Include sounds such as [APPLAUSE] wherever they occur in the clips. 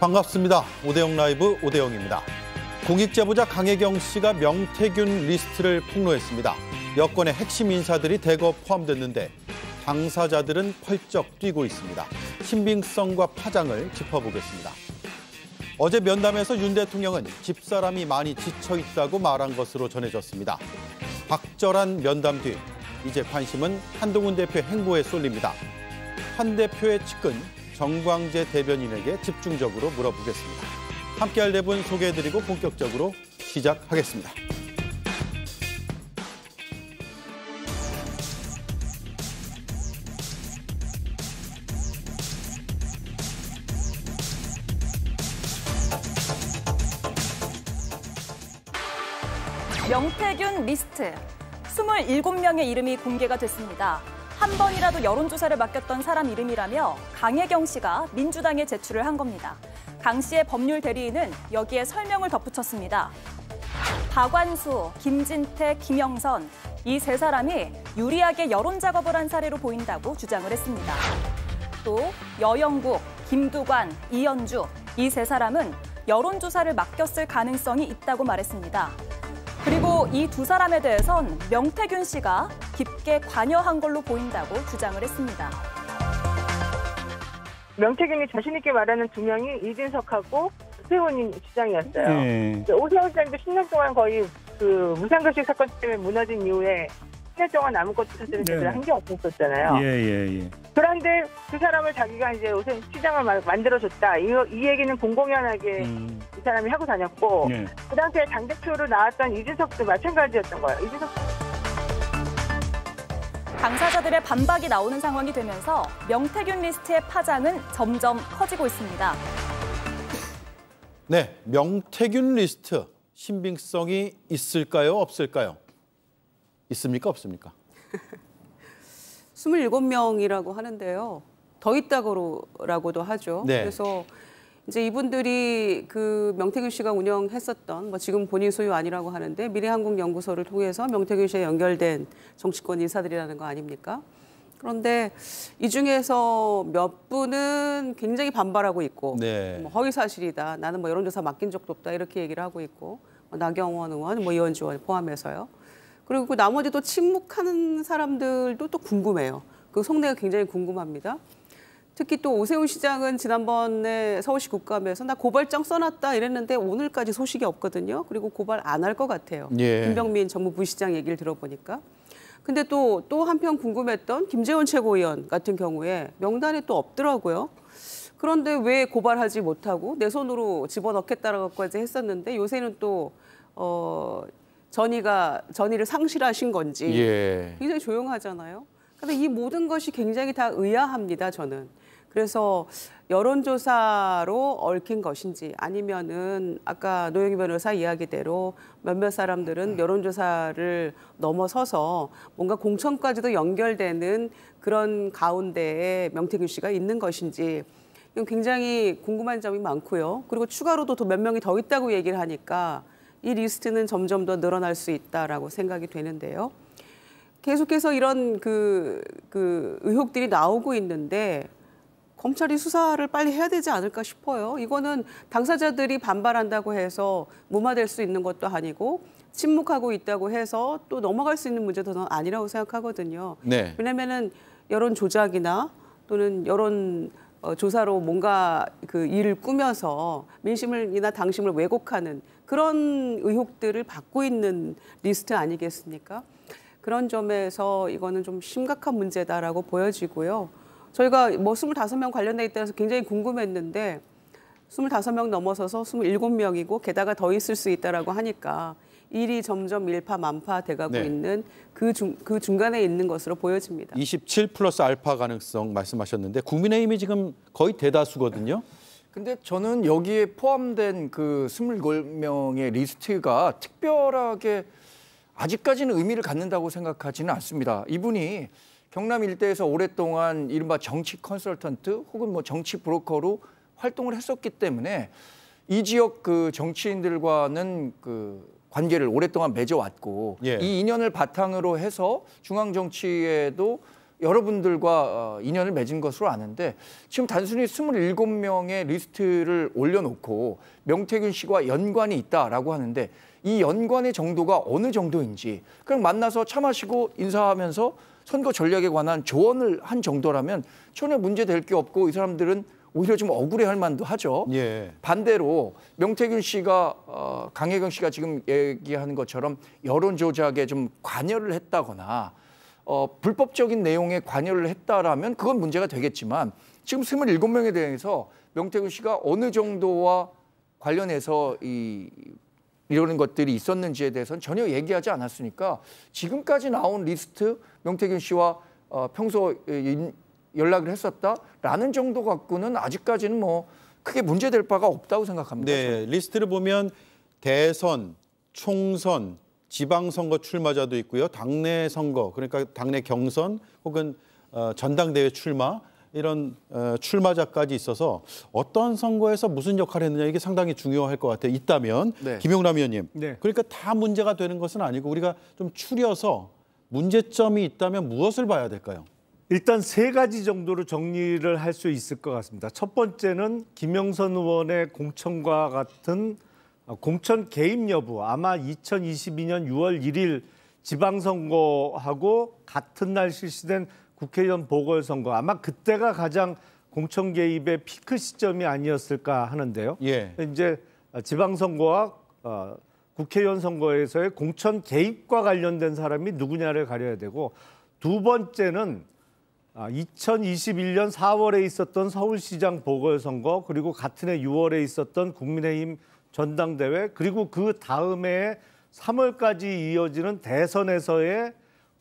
반갑습니다. 오대영 라이브 오대영입니다. 공익제보자 강혜경 씨가 명태균 리스트를 폭로했습니다. 여권의 핵심 인사들이 대거 포함됐는데 당사자들은 펄쩍 뛰고 있습니다. 신빙성과 파장을 짚어보겠습니다. 어제 면담에서 윤 대통령은 집사람이 많이 지쳐 있다고 말한 것으로 전해졌습니다. 박절한 면담 뒤 이제 관심은 한동훈 대표 행보에 쏠립니다. 한 대표의 측근 정광재 대변인에게 집중적으로 물어보겠습니다. 함께할 내분 네 소개해드리고 본격적으로 시작하겠습니다. 명태균 리스트 27명의 이름이 공개가 됐습니다. 한 번이라도 여론조사를 맡겼던 사람 이름이라며 강혜경 씨가 민주당에 제출을 한 겁니다. 강 씨의 법률 대리인은 여기에 설명을 덧붙였습니다. 박완수, 김진태, 김영선 이 세 사람이 유리하게 여론 작업을 한 사례로 보인다고 주장을 했습니다. 또 여영국, 김두관, 이현주 이 세 사람은 여론조사를 맡겼을 가능성이 있다고 말했습니다. 그리고 이 두 사람에 대해선 명태균 씨가 깊게 관여한 걸로 보인다고 주장을 했습니다. 명태균이 자신 있게 말하는 두 명이 이진석하고 오세훈 주장이었어요. 네. 오세훈 시장도 10년 동안 거의 그 무상급식 사건 때문에 무너진 이후에 10년 동안 아무것도 사실은 제한게 없었잖아요. 예, 예, 예. 그런데 그 사람을 자기가 이제 우선 시장을 만들어줬다. 이, 이 얘기는 공공연하게 음. 이 사람이 하고 다녔고, 예. 그 당시에 당 대표로 나왔던 이준석도 마찬가지였던 거예요. 이준석. 당사자들의 반박이 나오는 상황이 되면서 명태균 리스트의 파장은 점점 커지고 있습니다. 네, 명태균 리스트 신빙성이 있을까요, 없을까요? 있습니까 없습니까? 27명이라고 [LAUGHS] 하는데요. 더 있다고라고도 하죠. 네. 그래서 이제 이분들이 그 명태균 씨가 운영했었던 뭐 지금 본인 소유 아니라고 하는데 미래한국연구소를 통해서 명태균 씨에 연결된 정치권 인사들이라는 거 아닙니까? 그런데 이 중에서 몇 분은 굉장히 반발하고 있고 네. 뭐 허위 사실이다. 나는 뭐 여론조사 맡긴 적도 없다. 이렇게 얘기를 하고 있고 뭐 나경원 의원, 뭐 이현주 의원 포함해서요. 그리고 그 나머지 또 침묵하는 사람들도 또 궁금해요. 그 속내가 굉장히 궁금합니다. 특히 또 오세훈 시장은 지난번에 서울시 국감에서 나 고발장 써놨다 이랬는데 오늘까지 소식이 없거든요. 그리고 고발 안 할 것 같아요. 예. 김병민 정무 부시장 얘기를 들어보니까. 근데 또, 또 한편 궁금했던 김재원 최고위원 같은 경우에 명단에 또 없더라고요. 그런데 왜 고발하지 못하고 내 손으로 집어넣겠다라고까지 했었는데 요새는 또, 어, 전의가 전의를 상실하신 건지 예. 굉장히 조용하잖아요. 근데 이 모든 것이 굉장히 다 의아합니다. 저는 그래서 여론조사로 얽힌 것인지 아니면은 아까 노영희 변호사 이야기대로 몇몇 사람들은 여론조사를 넘어서서 뭔가 공천까지도 연결되는 그런 가운데에 명태균 씨가 있는 것인지 굉장히 궁금한 점이 많고요. 그리고 추가로도 또몇 명이 더 있다고 얘기를 하니까 이 리스트는 점점 더 늘어날 수 있다라고 생각이 되는데요. 계속해서 이런 그, 그 의혹들이 나오고 있는데 검찰이 수사를 빨리 해야 되지 않을까 싶어요. 이거는 당사자들이 반발한다고 해서 무마될 수 있는 것도 아니고 침묵하고 있다고 해서 또 넘어갈 수 있는 문제도 는 아니라고 생각하거든요. 네. 왜냐면은 여론 조작이나 또는 여론 어, 조사로 뭔가 그 일을 꾸며서 민심이나 당심을 왜곡하는 그런 의혹들을 받고 있는 리스트 아니겠습니까? 그런 점에서 이거는 좀 심각한 문제다라고 보여지고요. 저희가 뭐 25명 관련돼 있다 해서 굉장히 궁금했는데 25명 넘어서서 27명이고 게다가 더 있을 수 있다라고 하니까 일이 점점 일파만파 돼가고 네. 있는 그, 중, 그 중간에 있는 것으로 보여집니다. 27 플러스 알파 가능성 말씀하셨는데 국민의힘이 지금 거의 대다수거든요. 근데 저는 여기에 포함된 그 27명의 리스트가 특별하게 아직까지는 의미를 갖는다고 생각하지는 않습니다. 이분이 경남 일대에서 오랫동안 이른바 정치 컨설턴트 혹은 뭐 정치 브로커로 활동을 했었기 때문에 이 지역 그 정치인들과는 그 관계를 오랫동안 맺어왔고 예. 이 인연을 바탕으로 해서 중앙 정치에도 여러분들과 어, 인연을 맺은 것으로 아는데 지금 단순히 27명의 리스트를 올려놓고 명태균 씨와 연관이 있다라고 하는데 이 연관의 정도가 어느 정도인지 그냥 만나서 차 마시고 인사하면서 선거 전략에 관한 조언을 한 정도라면 전혀 문제될 게 없고 이 사람들은 오히려 좀 억울해할 만도 하죠. 예. 반대로 명태균 씨가 어, 강혜경 씨가 지금 얘기하는 것처럼 여론 조작에 좀 관여를 했다거나 어, 불법적인 내용에 관여를 했다라면 그건 문제가 되겠지만 지금 스물일곱 명에 대해서 명태균 씨가 어느 정도와 관련해서 이 이러는 것들이 있었는지에 대해서는 전혀 얘기하지 않았으니까 지금까지 나온 리스트 명태균 씨와 어, 평소 인, 연락을 했었다라는 정도 갖고는 아직까지는 뭐 크게 문제될 바가 없다고 생각합니다. 네, 저는. 리스트를 보면 대선, 총선, 지방선거 출마자도 있고요. 당내 선거, 그러니까 당내 경선 혹은 어, 전당대회 출마 이런 어, 출마자까지 있어서 어떤 선거에서 무슨 역할을 했느냐 이게 상당히 중요할 것 같아요. 있다면 네. 김용남 의원님. 네. 그러니까 다 문제가 되는 것은 아니고 우리가 좀 추려서 문제점이 있다면 무엇을 봐야 될까요? 일단 세 가지 정도로 정리를 할 수 있을 것 같습니다. 첫 번째는 김영선 의원의 공천과 같은 어, 공천 개입 여부 아마 2022년 6월 1일 지방선거하고 같은 날 실시된 국회의원 보궐선거 아마 그때가 가장 공천 개입의 피크 시점이 아니었을까 하는데요. 예. 이제 지방선거와 어, 국회의원 선거에서의 공천 개입과 관련된 사람이 누구냐를 가려야 되고 두 번째는 2021년 아, 4월에 있었던 서울시장 보궐선거 그리고 같은 해 6월에 있었던 국민의힘 전당대회 그리고 그 다음에 3월까지 이어지는 대선에서의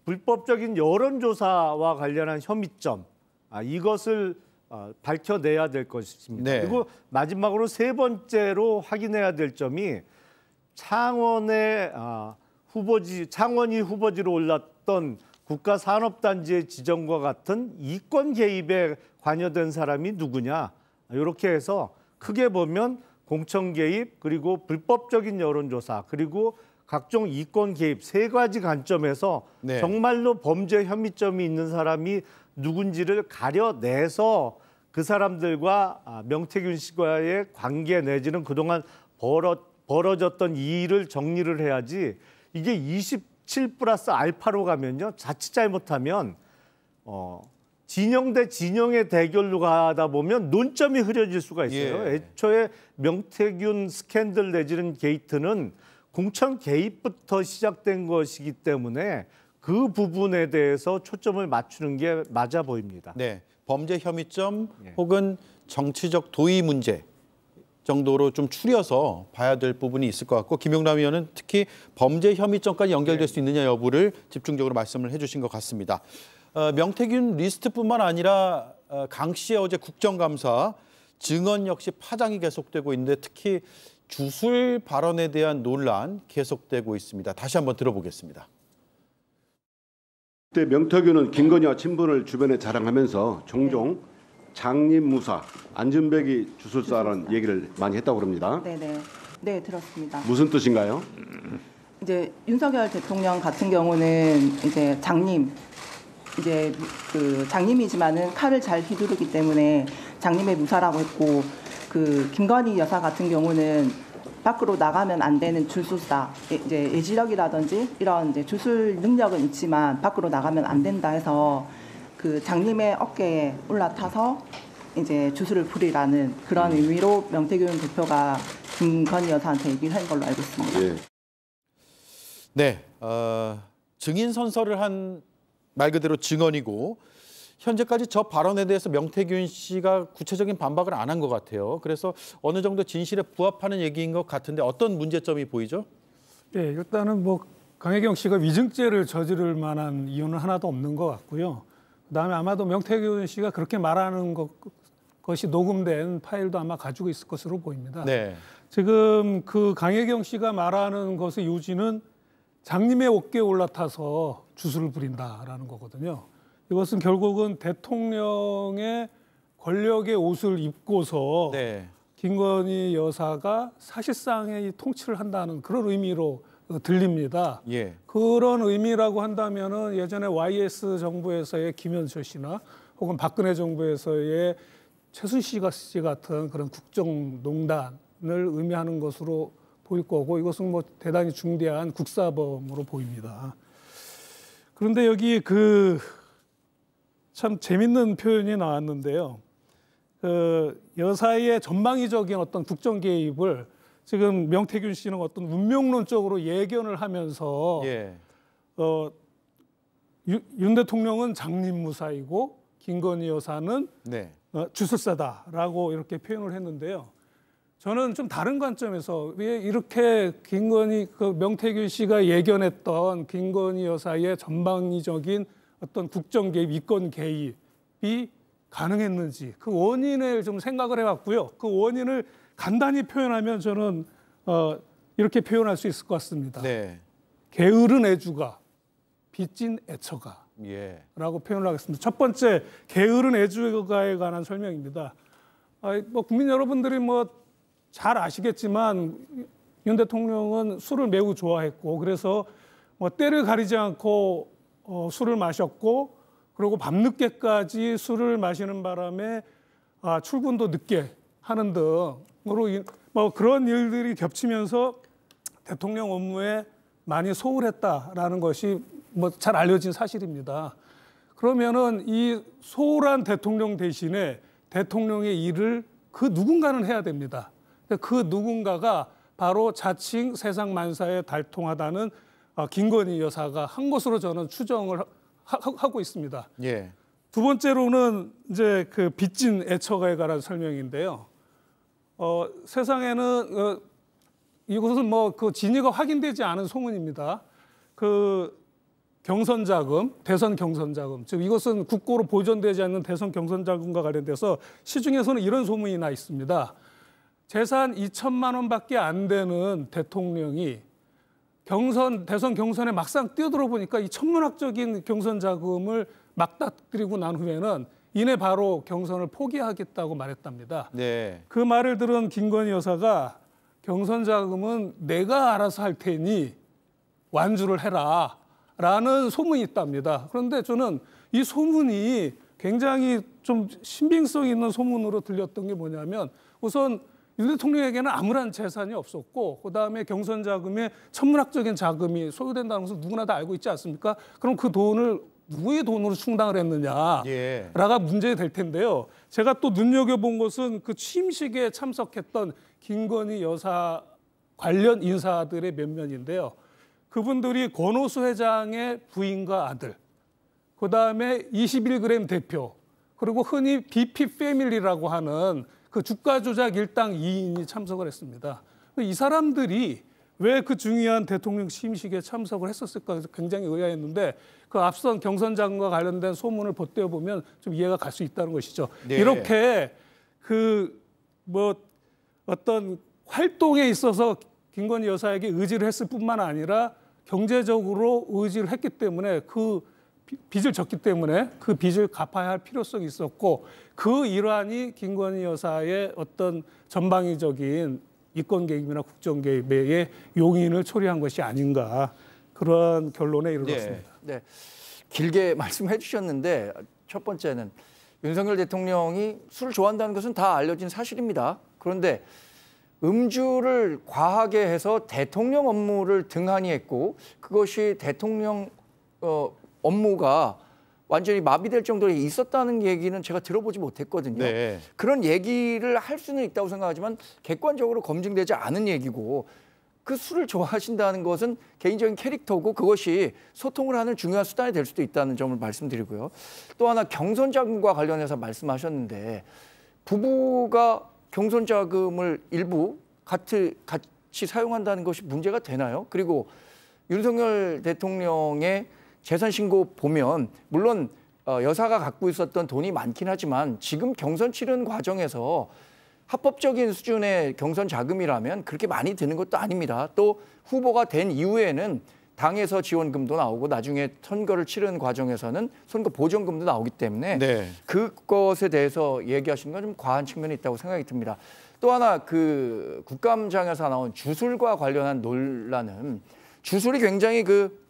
불법적인 여론조사와 관련한 혐의점 아, 이것을 아, 밝혀내야 될 것입니다. 네. 그리고 마지막으로 세 번째로 확인해야 될 점이 창원의 아, 후보지 창원이 후보지로 올랐던 국가산업단지의 지정과 같은 이권 개입에 관여된 사람이 누구냐 이렇게 해서 크게 보면 공청 개입 그리고 불법적인 여론조사 그리고 각종 이권 개입 세 가지 관점에서 네. 정말로 범죄 혐의점이 있는 사람이 누군지를 가려내서 그 사람들과 아, 명태균 씨와의 관계 내지는 그동안 벌어, 벌어졌던 이 일을 정리를 해야지 이게 20 7 플러스 알파로 가면요. 자칫 잘못하면 어, 진영 대 진영의 대결로 가다 보면 논점이 흐려질 수가 있어요. 예. 애초에 명태균 스캔들 내지는 게이트는 공천 개입부터 시작된 것이기 때문에 그 부분에 대해서 초점을 맞추는 게 맞아 보입니다. 네, 범죄 혐의점 예. 혹은 정치적 도의 문제 정도로 좀 추려서 봐야 될 부분이 있을 것 같고 김용남 의원은 특히 범죄 혐의점까지 연결될 네. 수 있느냐 여부를 집중적으로 말씀을 해주신 것 같습니다. 어, 명태균 리스트뿐만 아니라 어, 강 씨의 어제 국정감사 증언 역시 파장이 계속되고 있는데 특히 주술 발언에 대한 논란 계속되고 있습니다. 다시 한번 들어보겠습니다. 그때 명태균은 김건희와 친분을 주변에 자랑하면서 종종 장림무사 안준백이 주술사라는 얘기를 많이 했다고 그럽니다. 네네. 네 들었습니다. 무슨 뜻인가요? 이제 윤석열 대통령 같은 경우는 이제 장님 이제 그 장님이지만은 칼을 잘 휘두르기 때문에 장님의 무사라고 했고 그 김건희 여사 같은 경우는 밖으로 나가면 안 되는 줄술사 예, 이제 예지력이라든지 이런 이제 주술 능력은 있지만 밖으로 나가면 안 된다 해서 그 장님의 어깨에 올라타서 이제 주술을 부리라는 그런 음. 의미로 명태균 대표가 김건희 여사한테 얘기한 걸로 알고 있습니다. 예. 네, 어, 증인 선서를 한 말 그대로 증언이고 현재까지 저 발언에 대해서 명태균 씨가 구체적인 반박을 안 한 것 같아요. 그래서 어느 정도 진실에 부합하는 얘기인 것 같은데 어떤 문제점이 보이죠? 네, 일단은 뭐 강혜경 씨가 위증죄를 저지를 만한 이유는 하나도 없는 것 같고요. 그다음에 아마도 명태균 씨가 그렇게 말하는 것, 것이 녹음된 파일도 아마 가지고 있을 것으로 보입니다. 네. 지금 그 강혜경 씨가 말하는 것의 요지는 장님의 어깨에 올라타서 주술을 부린다라는 거거든요. 이것은 결국은 대통령의 권력의 옷을 입고서 네. 김건희 여사가 사실상의 통치를 한다는 그런 의미로 어, 들립니다. 예. 그런 의미라고 한다면은 예전에 YS 정부에서의 김현철 씨나 혹은 박근혜 정부에서의 최순실 씨 같은 그런 국정농단을 의미하는 것으로 보일 거고 이것은 뭐 대단히 중대한 국사범으로 보입니다. 그런데 여기 그 참 재밌는 표현이 나왔는데요. 그 여사의 전방위적인 어떤 국정 개입을 지금 명태균 씨는 어떤 운명론적으로 예견을 하면서 예. 어, 유, 윤 대통령은 장림무사이고 김건희 여사는 네. 어, 주술사다라고 이렇게 표현을 했는데요. 저는 좀 다른 관점에서 왜 이렇게 김건희 그 명태균 씨가 예견했던 김건희 여사의 전방위적인 어떤 국정 개입, 이권 개입이 가능했는지 그 원인을 좀 생각을 해봤고요. 그 원인을 간단히 표현하면 저는 어, 이렇게 표현할 수 있을 것 같습니다. 네. 게으른 애주가 빚진 애처가 예. 라고 표현 하겠습니다. 첫 번째 게으른 애주가에 관한 설명입니다. 아, 뭐 국민 여러분들이 뭐 잘 아시겠지만 윤 대통령은 술을 매우 좋아했고 그래서 뭐 때를 가리지 않고 어, 술을 마셨고 그리고 밤늦게까지 술을 마시는 바람에 아, 출근도 늦게 하는 등뭐 그런 일들이 겹치면서 대통령 업무에 많이 소홀했다라는 것이 뭐 잘 알려진 사실입니다. 그러면은 이 소홀한 대통령 대신에 대통령의 일을 그 누군가는 해야 됩니다. 그 누군가가 바로 자칭 세상 만사에 달통하다는 어, 김건희 여사가 한 것으로 저는 추정을 하고 있습니다. 예. 두 번째로는 이제 그 빚진 애처가에 관한 설명인데요. 어, 세상에는 어, 이것은 뭐 그 진위가 확인되지 않은 소문입니다. 그 경선 자금, 대선 경선 자금, 즉 이것은 국고로 보존되지 않는 대선 경선 자금과 관련돼서 시중에서는 이런 소문이 나 있습니다. 재산 2천만 원밖에 안 되는 대통령이 경선 대선 경선에 막상 뛰어들어 보니까 이 천문학적인 경선 자금을 막 다뜨리고 난 후에는 이내 바로 경선을 포기하겠다고 말했답니다. 네. 그 말을 들은 김건희 여사가 경선 자금은 내가 알아서 할 테니 완주를 해라 라는 소문이 있답니다. 그런데 저는 이 소문이 굉장히 좀 신빙성 있는 소문으로 들렸던 게 뭐냐면 우선 윤 대통령에게는 아무런 재산이 없었고 그다음에 경선 자금에 천문학적인 자금이 소요된다는 것을 누구나 다 알고 있지 않습니까? 그럼 그 돈을 누구의 돈으로 충당을 했느냐라가 예. 문제될 텐데요. 제가 또 눈여겨본 것은 그 취임식에 참석했던 김건희 여사 관련 인사들의 면면인데요. 그분들이 권오수 회장의 부인과 아들, 그다음에 21g 대표, 그리고 흔히 BP 패밀리라고 하는 그 주가 조작 일당 2인이 참석을 했습니다. 이 사람들이 왜그 중요한 대통령 심식에 참석을 했었을까 굉장히 의아했는데 그 앞선 경선장과 관련된 소문을 보태어 보면 좀 이해가 갈 수 있다는 것이죠. 네. 이렇게 그 뭐 어떤 활동에 있어서 김건희 여사에게 의지를 했을 뿐만 아니라 경제적으로 의지를 했기 때문에 그 빚을 졌기 때문에 그 빚을 갚아야 할 필요성이 있었고 그 일환이 김건희 여사의 어떤 전방위적인 이권 개입이나 국정 개입의 용인을 초래한 것이 아닌가 그러한 결론에 이르렀습니다. 네, 네. 길게 [LAUGHS] 말씀해 주셨는데 첫 번째는 윤석열 대통령이 술을 좋아한다는 것은 다 알려진 사실입니다. 그런데 음주를 과하게 해서 대통령 업무를 등한히 했고 그것이 대통령 어, 업무가 완전히 마비될 정도로 있었다는 얘기는 제가 들어보지 못했거든요. 네. 그런 얘기를 할 수는 있다고 생각하지만 객관적으로 검증되지 않은 얘기고 그 술을 좋아하신다는 것은 개인적인 캐릭터고 그것이 소통을 하는 중요한 수단이 될 수도 있다는 점을 말씀드리고요. 또 하나 경선 자금과 관련해서 말씀하셨는데 부부가 경선 자금을 일부 같이, 같이 사용한다는 것이 문제가 되나요? 그리고 윤석열 대통령의 재산 신고 보면 물론 어, 여사가 갖고 있었던 돈이 많긴 하지만 지금 경선 치른 과정에서 합법적인 수준의 경선 자금이라면 그렇게 많이 드는 것도 아닙니다. 또 후보가 된 이후에는 당에서 지원금도 나오고 나중에 선거를 치르는 과정에서는 선거 보증금도 나오기 때문에 네. 그것에 대해서 얘기하시는 건 좀 과한 측면이 있다고 생각이 듭니다. 또 하나 그 국감장에서 나온 주술과 관련한 논란은 주술이 굉장히 그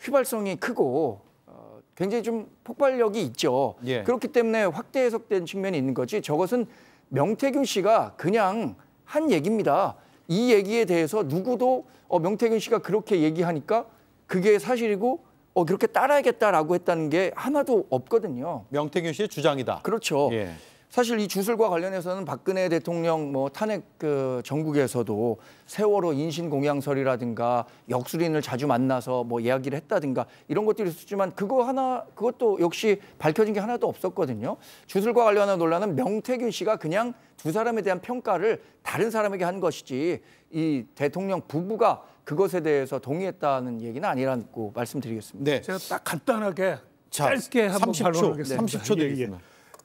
휘발성이 크고 어, 굉장히 좀 폭발력이 있죠. 예. 그렇기 때문에 확대 해석된 측면이 있는 거지 저것은 명태균 씨가 그냥 한 얘기입니다. 이 얘기에 대해서 누구도 어, 명태균 씨가 그렇게 얘기하니까 그게 사실이고 어, 그렇게 따라야겠다라고 했다는 게 하나도 없거든요. 명태균 씨의 주장이다. 그렇죠. 예. 사실 이 주술과 관련해서는 박근혜 대통령 뭐 탄핵 그 전국에서도 세월호 인신 공양설이라든가 역술인을 자주 만나서 뭐 이야기를 했다든가 이런 것들이 있었지만 그거 하나 그것도 역시 밝혀진 게 하나도 없었거든요. 주술과 관련한 논란은 명태균 씨가 그냥 두 사람에 대한 평가를 다른 사람에게 한 것이지 이 대통령 부부가 그것에 대해서 동의했다는 얘기는 아니라고 말씀드리겠습니다. 네. 제가 딱 간단하게 짧게 한번 30초, 30초 드리겠습니다.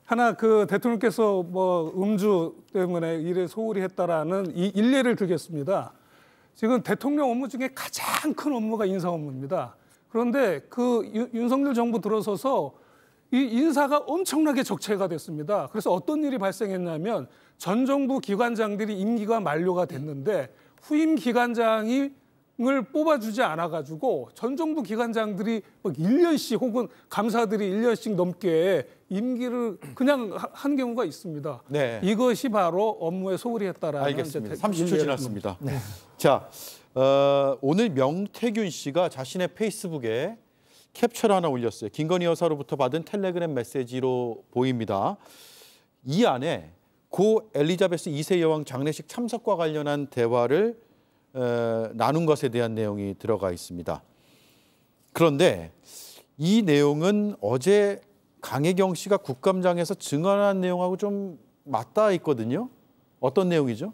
하나 그 대통령께서 뭐 음주 때문에 일에 소홀히 했다라는 이 일례를 들겠습니다. 지금 대통령 업무 중에 가장 큰 업무가 인사 업무입니다. 그런데 그 윤석열 정부 들어서서 이 인사가 엄청나게 적체가 됐습니다. 그래서 어떤 일이 발생했냐면 전 정부 기관장들이 임기가 만료가 됐는데 후임 기관장을 뽑아주지 않아가지고 전 정부 기관장들이 막 1년씩 혹은 감사들이 1년씩 넘게 임기를 그냥 한 경우가 있습니다. 네. 이것이 바로 업무에 소홀히 했다라는 알겠습니다. 30초 지났습니다. 네. 자, 어, 오늘 명태균 씨가 자신의 페이스북에 캡처를 하나 올렸어요. 김건희 여사로부터 받은 텔레그램 메시지로 보입니다. 이 안에 고 엘리자베스 2세 여왕 장례식 참석과 관련한 대화를 어, 나눈 것에 대한 내용이 들어가 있습니다. 그런데 이 내용은 어제 강혜경 씨가 국감장에서 증언한 내용하고 좀 맞닿아 있거든요. 어떤 내용이죠?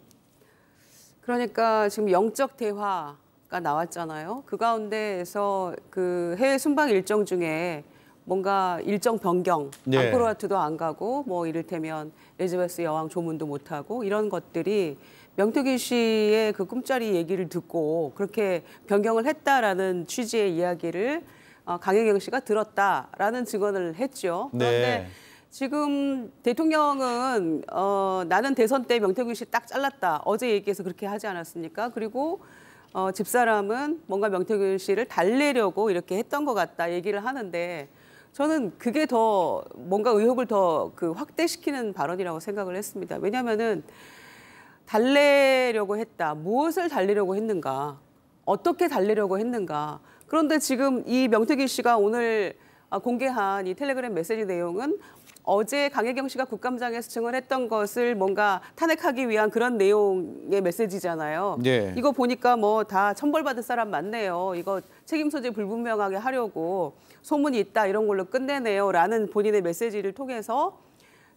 그러니까 지금 영적 대화가 나왔잖아요. 그 가운데에서 그 해외 순방 일정 중에 뭔가 일정 변경, 네. 앙코르와트도 안 가고 뭐 이를테면 에즈베스 여왕 조문도 못 하고 이런 것들이 명태균 씨의 그 꿈자리 얘기를 듣고 그렇게 변경을 했다라는 취지의 이야기를 어, 강혜영 씨가 들었다라는 증언을 했죠. 네. 그런데 네. 지금 대통령은 어, 나는 대선 때 명태균 씨 딱 잘랐다. 어제 얘기해서 그렇게 하지 않았습니까? 그리고 어, 집사람은 뭔가 명태균 씨를 달래려고 이렇게 했던 것 같다 얘기를 하는데 저는 그게 더 뭔가 의혹을 더 그 확대시키는 발언이라고 생각을 했습니다. 왜냐하면은 달래려고 했다. 무엇을 달래려고 했는가? 어떻게 달래려고 했는가? 그런데 지금 이 명태기 씨가 오늘 아, 공개한 이 텔레그램 메시지 내용은 어제 강혜경 씨가 국감장에서 증언했던 것을 뭔가 탄핵하기 위한 그런 내용의 메시지잖아요. 예. 이거 보니까 뭐 다 천벌받을 사람 많네요. 이거 책임 소재 불분명하게 하려고 소문이 있다 이런 걸로 끝내네요. 라는 본인의 메시지를 통해서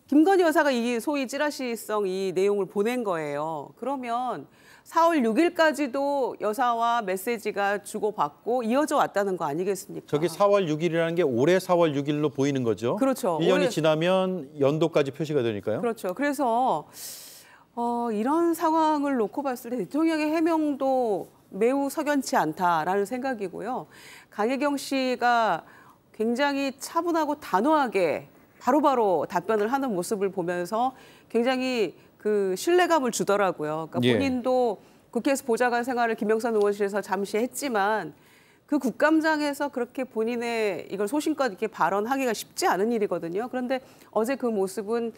김건희 여사가 이 소위 찌라시성 이 내용을 보낸 거예요. 그러면 4월 6일까지도 여사와 메시지가 주고받고 이어져 왔다는 거 아니겠습니까? 저기 4월 6일이라는 게 올해 4월 6일로 보이는 거죠? 그렇죠. 1년이 올해... 지나면 연도까지 표시가 되니까요. 그렇죠. 그래서 어, 이런 상황을 놓고 봤을 때 대통령의 해명도 매우 석연치 않다라는 생각이고요. 강혜경 씨가 굉장히 차분하고 단호하게 바로바로 바로 답변을 하는 모습을 보면서 굉장히 그 신뢰감을 주더라고요. 그러니까 예. 본인도 국회에서 보좌관 생활을 김영삼 의원실에서 잠시 했지만 그 국감장에서 그렇게 본인의 이걸 소신껏 이렇게 발언하기가 쉽지 않은 일이거든요. 그런데 어제 그 모습은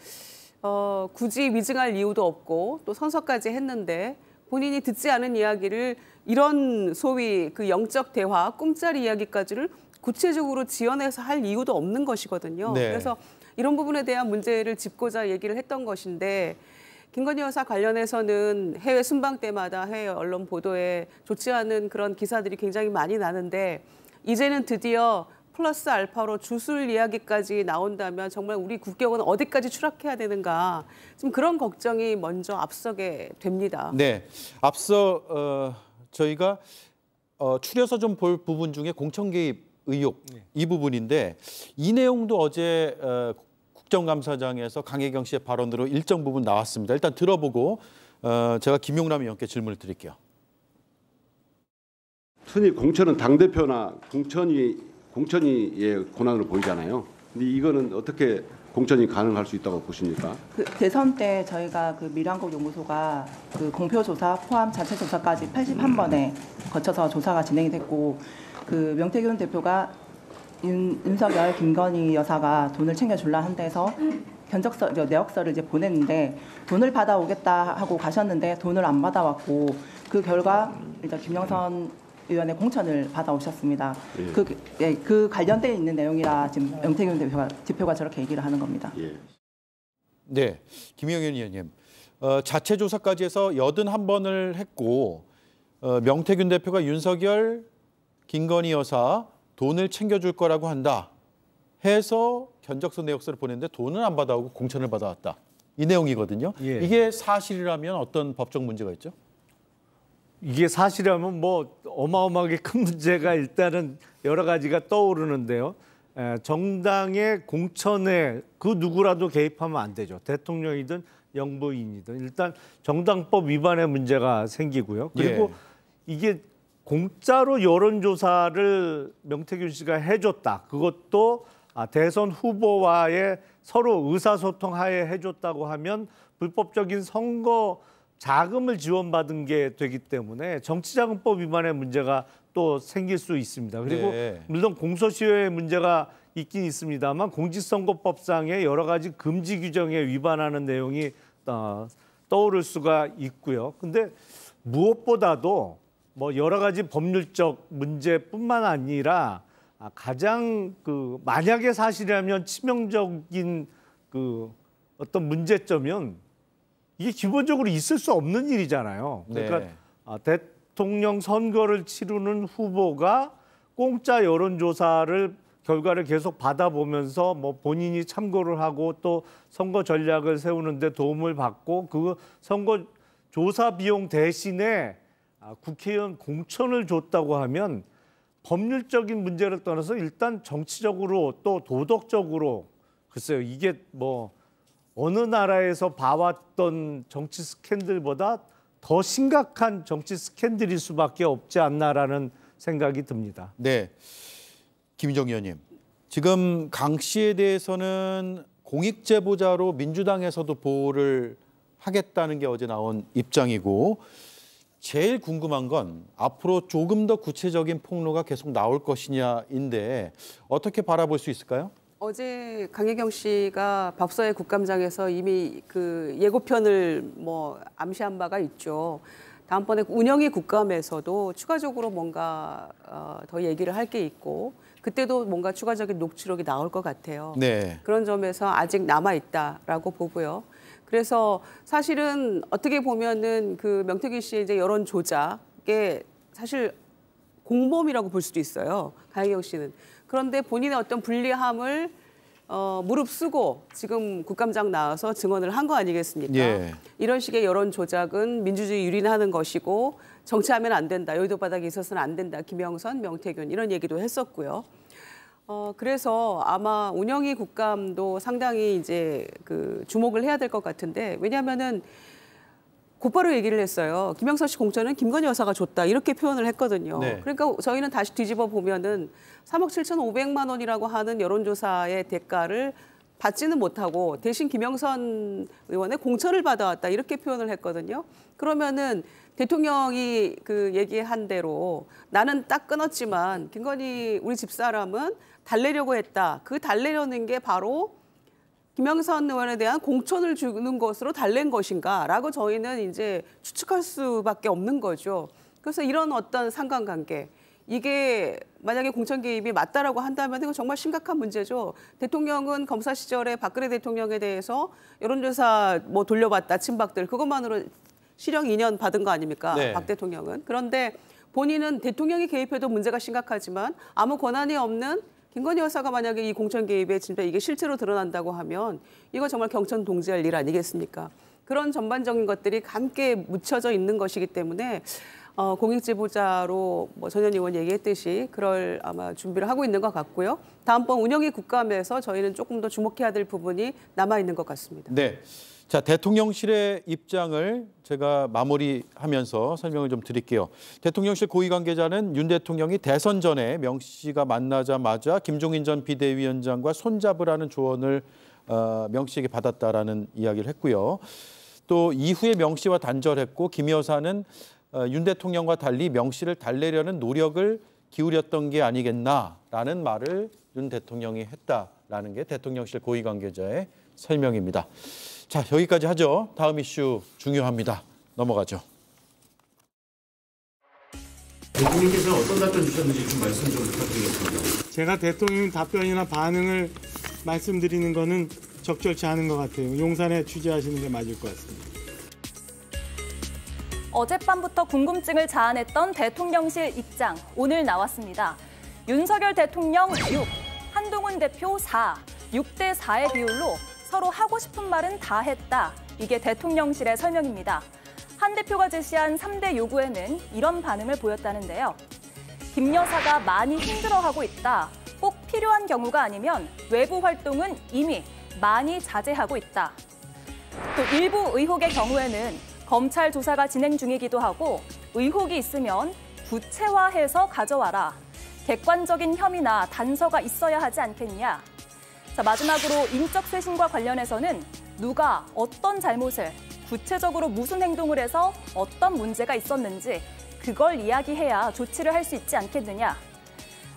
어, 굳이 위증할 이유도 없고 또 선서까지 했는데 본인이 듣지 않은 이야기를 이런 소위 그 영적 대화, 꿈짜리 이야기까지를 구체적으로 지연해서 할 이유도 없는 것이거든요. 네. 그래서 이런 부분에 대한 문제를 짚고자 얘기를 했던 것인데 김건희 여사 관련해서는 해외 순방 때마다 해외 언론 보도에 좋지 않은 그런 기사들이 굉장히 많이 나는데 이제는 드디어 플러스 알파로 주술 이야기까지 나온다면 정말 우리 국격은 어디까지 추락해야 되는가 좀 그런 걱정이 먼저 앞서게 됩니다. 네, 앞서 어, 저희가 어, 추려서 좀 볼 부분 중에 공천 개입 의혹 네. 이 부분인데 이 내용도 어제 어, 국정감사장에서 강혜경 씨의 발언으로 일정 부분 나왔습니다. 일단 들어보고 어, 제가 김용남 의원께 질문을 드릴게요. 선임 공천은 당 대표나 공천이 공천이의 권한으로 보이잖아요. 근데 이거는 어떻게 공천이 가능할 수 있다고 보십니까? 그 대선 때 저희가 그 미량국 연구소가 그 공표 조사 포함 자체 조사까지 81번에 거쳐서 조사가 진행이 됐고 그 명태균 대표가 윤, 윤석열, 김건희 여사가 돈을 챙겨줄라 한 데서 견적서, 내역서를 이제 보냈는데 돈을 받아오겠다 하고 가셨는데 돈을 안 받아왔고 그 결과 이제 김영선 의원의 공천을 받아오셨습니다. 예. 그, 예, 그 관련돼 있는 내용이라 지금 영태균 대표가, 대표가 저렇게 얘기를 하는 겁니다. 예. 네, 김영현 의원님. 어, 자체 조사까지 해서 81번을 했고 어, 명태균 대표가 윤석열, 김건희 여사, 돈을 챙겨줄 거라고 한다 해서 견적서 내역서를 보냈는데 돈은 안 받아오고 공천을 받아왔다. 이 내용이거든요. 예. 이게 사실이라면 어떤 법적 문제가 있죠? 이게 사실이라면 뭐 어마어마하게 큰 문제가 일단은 여러 가지가 떠오르는데요. 정당의 공천에 그 누구라도 개입하면 안 되죠. 대통령이든 영부인이든 일단 정당법 위반의 문제가 생기고요. 그리고 예. 이게 공짜로 여론조사를 명태균 씨가 해줬다. 그것도 아, 대선 후보와의 서로 의사소통 하에 해줬다고 하면 불법적인 선거 자금을 지원받은 게 되기 때문에 정치자금법 위반의 문제가 또 생길 수 있습니다. 그리고 네. 물론 공소시효의 문제가 있긴 있습니다만 공직선거법상의 여러 가지 금지 규정에 위반하는 내용이 어, 떠오를 수가 있고요. 근데 무엇보다도 뭐 여러 가지 법률적 문제뿐만 아니라 아, 가장 그 만약에 사실이라면 치명적인 그 어떤 문제점은 이게 기본적으로 있을 수 없는 일이잖아요. 그러니까 네. 아, 대통령 선거를 치르는 후보가 공짜 여론조사를 결과를 계속 받아보면서 뭐 본인이 참고를 하고 또 선거 전략을 세우는데 도움을 받고 그 선거 조사 비용 대신에 아, 국회의원 공천을 줬다고 하면 법률적인 문제를 떠나서 일단 정치적으로 또 도덕적으로 글쎄요 이게 뭐 어느 나라에서 봐왔던 정치 스캔들보다 더 심각한 정치 스캔들일 수밖에 없지 않나라는 생각이 듭니다. 네, 김정 의원님. 지금 강 씨에 대해서는 공익 제보자로 민주당에서도 보호를 하겠다는 게 어제 나온 입장이고 제일 궁금한 건 앞으로 조금 더 구체적인 폭로가 계속 나올 것이냐인데 어떻게 바라볼 수 있을까요? 어제 강혜경 씨가 밥사의 국감장에서 이미 그 예고편을 뭐 암시한 바가 있죠. 다음번에 운영위 국감에서도 추가적으로 뭔가 어, 더 얘기를 할 게 있고 그때도 뭔가 추가적인 녹취록이 나올 것 같아요. 네. 그런 점에서 아직 남아 있다라고 보고요. 그래서 사실은 어떻게 보면은 그 명태균 씨의 이제 여론 조작에 사실 공범이라고 볼 수도 있어요. 강혜경 씨는. 그런데 본인의 어떤 불리함을 어, 무릅쓰고 지금 국감장 나와서 증언을 한 거 아니겠습니까? 예. 이런 식의 여론 조작은 민주주의 유린하는 것이고 정치하면 안 된다. 여의도 바닥에 있어서는 안 된다. 김영선, 명태균 이런 얘기도 했었고요. 어, 그래서 아마 운영위 국감도 상당히 이제 그 주목을 해야 될 것 같은데 왜냐하면은 곧바로 얘기를 했어요. 김영석씨 공천은 김건희 여사가 줬다 이렇게 표현을 했거든요. 네. 그러니까 저희는 다시 뒤집어 보면은 3억 7,500만 원이라고 하는 여론조사의 대가를 받지는 못하고 대신 김영선 의원의 공천을 받아왔다 이렇게 표현을 했거든요. 그러면은 대통령이 그 얘기한 대로 나는 딱 끊었지만 김건희 우리 집사람은 달래려고 했다. 그 달래려는 게 바로 김영선 의원에 대한 공천을 주는 것으로 달랜 것인가라고 저희는 이제 추측할 수밖에 없는 거죠. 그래서 이런 어떤 상관관계 이게 만약에 공천 개입이 맞다라고 한다면 이거 정말 심각한 문제죠. 대통령은 검사 시절에 박근혜 대통령에 대해서 여론조사 뭐 돌려봤다 친박들 그것만으로 실형 2년 받은 거 아닙니까? 네. 박 대통령은. 그런데 본인은 대통령이 개입해도 문제가 심각하지만 아무 권한이 없는 김건희 여사가 만약에 이 공천 개입에 진짜 이게 실제로 드러난다고 하면 이거 정말 경천 동지할 일 아니겠습니까? 그런 전반적인 것들이 함께 묻혀져 있는 것이기 때문에 어, 공익지보자로뭐 전현 의원 얘기했듯이 그럴 아마 준비를 하고 있는 것 같고요. 다음번 운영위 국감에서 저희는 조금 더 주목해야 될 부분이 남아있는 것 같습니다. 네. 자 대통령실의 입장을 제가 마무리하면서 설명을 좀 드릴게요. 대통령실 고위 관계자는 윤 대통령이 대선 전에 명 씨가 만나자마자 김종인 전 비대위원장과 손잡으라는 조언을 어, 명 씨에게 받았다라는 이야기를 했고요. 또 이후에 명 씨와 단절했고 김 여사는 어, 윤 대통령과 달리 명시를 달래려는 노력을 기울였던 게 아니겠나라는 말을 윤 대통령이 했다라는 게 대통령실 고위 관계자의 설명입니다. 자, 여기까지 하죠. 다음 이슈 중요합니다. 넘어가죠. 대통령께서 어떤 답변 주셨는지 좀 말씀 좀 부탁드리겠습니다. 제가 대통령 답변이나 반응을 말씀드리는 것은 적절치 않은 것 같아요. 용산에 취재하시는 게 맞을 것 같습니다. 어젯밤부터 궁금증을 자아냈던 대통령실 입장 오늘 나왔습니다. 윤석열 대통령 6, 한동훈 대표 4, 6대 4의 비율로 서로 하고 싶은 말은 다 했다. 이게 대통령실의 설명입니다. 한 대표가 제시한 3대 요구에는 이런 반응을 보였다는데요. 김 여사가 많이 힘들어하고 있다. 꼭 필요한 경우가 아니면 외부 활동은 이미 많이 자제하고 있다. 또 일부 의혹의 경우에는 검찰 조사가 진행 중이기도 하고 의혹이 있으면 구체화해서 가져와라. 객관적인 혐의나 단서가 있어야 하지 않겠냐. 자, 마지막으로 인적 쇄신과 관련해서는 누가 어떤 잘못을 구체적으로 무슨 행동을 해서 어떤 문제가 있었는지 그걸 이야기해야 조치를 할 수 있지 않겠느냐.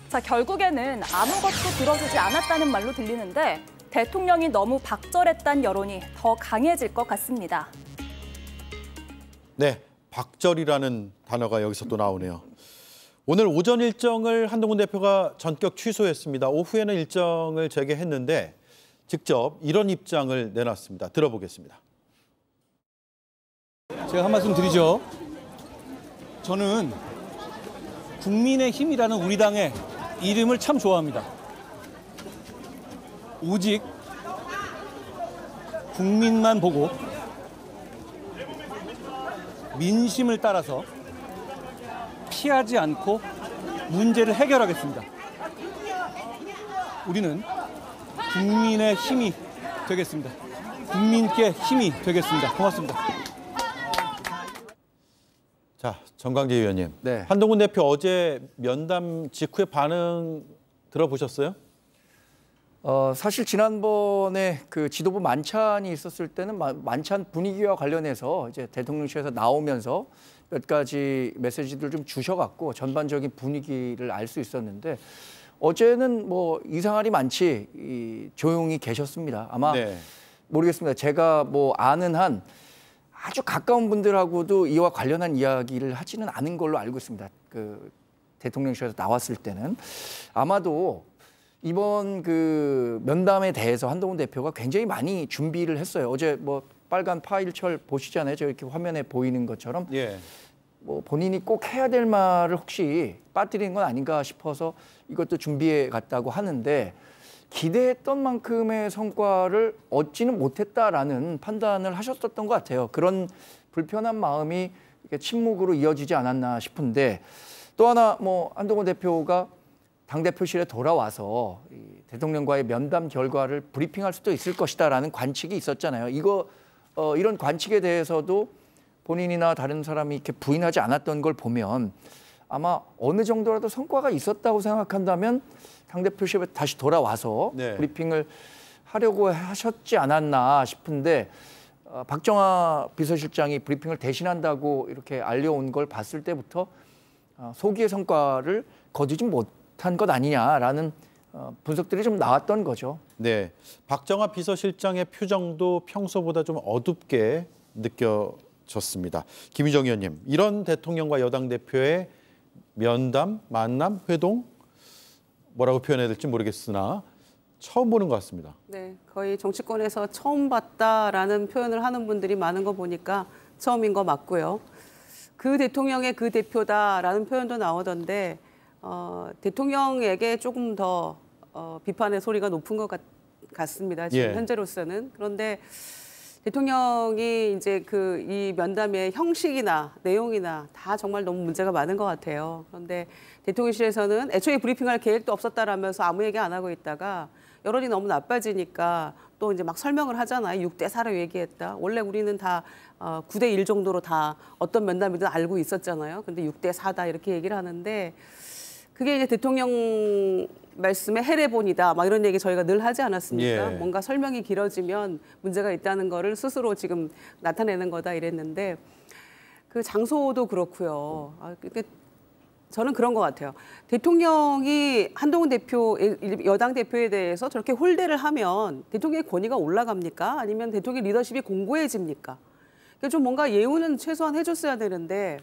자, 결국에는 아무것도 들어주지 않았다는 말로 들리는데 대통령이 너무 박절했단 여론이 더 강해질 것 같습니다. 네, 박절이라는 단어가 여기서 또 나오네요. 오늘 오전 일정을 한동훈 대표가 전격 취소했습니다. 오후에는 일정을 재개했는데 직접 이런 입장을 내놨습니다. 들어보겠습니다. 제가 한 말씀 드리죠. 저는 국민의 힘이라는 우리 당의 이름을 참 좋아합니다. 오직 국민만 보고 민심을 따라서 피하지 않고 문제를 해결하겠습니다. 우리는 국민의 힘이 되겠습니다. 국민께 힘이 되겠습니다. 고맙습니다. 자, 정강재 의원님. 네. 한동훈 대표 어제 면담 직후의 반응 들어보셨어요? 어, 사실 지난번에 그 지도부 만찬이 있었을 때는 만찬 분위기와 관련해서 이제 대통령실에서 나오면서 몇 가지 메시지들 좀 주셔갖고 전반적인 분위기를 알 수 있었는데 어제는 뭐 이상할이 많지 이, 조용히 계셨습니다. 아마 네. 모르겠습니다. 제가 뭐 아는 한 아주 가까운 분들하고도 이와 관련한 이야기를 하지는 않은 걸로 알고 있습니다. 그 대통령실에서 나왔을 때는 아마도 이번 그 면담에 대해서 한동훈 대표가 굉장히 많이 준비를 했어요. 어제 뭐 빨간 파일철 보시잖아요. 저 이렇게 화면에 보이는 것처럼. 예. 뭐 본인이 꼭 해야 될 말을 혹시 빠뜨리는 건 아닌가 싶어서 이것도 준비해 갔다고 하는데 기대했던 만큼의 성과를 얻지는 못했다라는 판단을 하셨었던 것 같아요. 그런 불편한 마음이 침묵으로 이어지지 않았나 싶은데 또 하나 뭐 한동훈 대표가 당대표실에 돌아와서 대통령과의 면담 결과를 브리핑할 수도 있을 것이다라는 관측이 있었잖아요. 이거 어, 이런 관측에 대해서도 본인이나 다른 사람이 이렇게 부인하지 않았던 걸 보면 아마 어느 정도라도 성과가 있었다고 생각한다면 당대표실에 다시 돌아와서 네. 브리핑을 하려고 하셨지 않았나 싶은데 어, 박정아 비서실장이 브리핑을 대신한다고 이렇게 알려온 걸 봤을 때부터 어, 소기의 성과를 거두지 못 못한 것 아니냐라는 어, 분석들이 좀 나왔던 거죠. 네, 박정화 비서실장의 표정도 평소보다 좀 어둡게 느껴졌습니다. 김희정 의원님, 이런 대통령과 여당 대표의 면담, 만남, 회동 뭐라고 표현해야 될지 모르겠으나 처음 보는 것 같습니다. 네, 거의 정치권에서 처음 봤다라는 표현을 하는 분들이 많은 거 보니까 처음인 거 맞고요. 그 대통령의 그 대표다라는 표현도 나오던데 어, 대통령에게 조금 더 어, 비판의 소리가 높은 것 같, 같습니다. 지금 예. 현재로서는 그런데 대통령이 이제 그 이 면담의 형식이나 내용이나 다 정말 너무 문제가 많은 것 같아요. 그런데 대통령실에서는 애초에 브리핑할 계획도 없었다라면서 아무 얘기 안 하고 있다가 여론이 너무 나빠지니까 또 이제 막 설명을 하잖아요. 6대 4로 얘기했다. 원래 우리는 다 어, 9대 1 정도로 다 어떤 면담이든 알고 있었잖아요. 근데 6대 4다 이렇게 얘기를 하는데 그게 이제 대통령 말씀에 해례본이다 막 이런 얘기 저희가 늘 하지 않았습니까? 예. 뭔가 설명이 길어지면 문제가 있다는 거를 스스로 지금 나타내는 거다 이랬는데 그 장소도 그렇고요. 아, 그게 그러니까 저는 그런 것 같아요. 대통령이 한동훈 대표, 예, 여당 대표에 대해서 저렇게 홀대를 하면 대통령의 권위가 올라갑니까? 아니면 대통령 리더십이 공고해집니까? 그러니까 좀 뭔가 예우는 최소한 해줬어야 되는데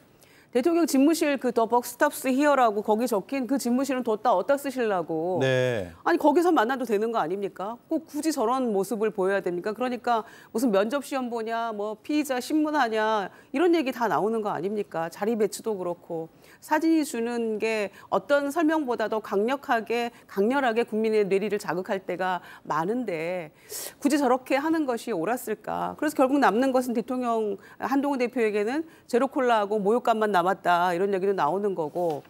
대통령 집무실 그 더벅 스탑스 히어라고 거기 적힌 그 집무실은 뒀다 어디다 쓰실라고. 네. 아니 거기서 만나도 되는 거 아닙니까? 꼭 굳이 저런 모습을 보여야 됩니까? 그러니까 무슨 면접 시험 보냐, 뭐 피의자 신문하냐 이런 얘기 다 나오는 거 아닙니까? 자리 배치도 그렇고. 사진이 주는 게 어떤 설명보다도 강력하게 강렬하게 국민의 뇌리를 자극할 때가 많은데 굳이 저렇게 하는 것이 옳았을까? 그래서 결국 남는 것은 대통령 한동훈 대표에게는 제로콜라하고 모욕감만 남았다 이런 얘기도 나오는 거고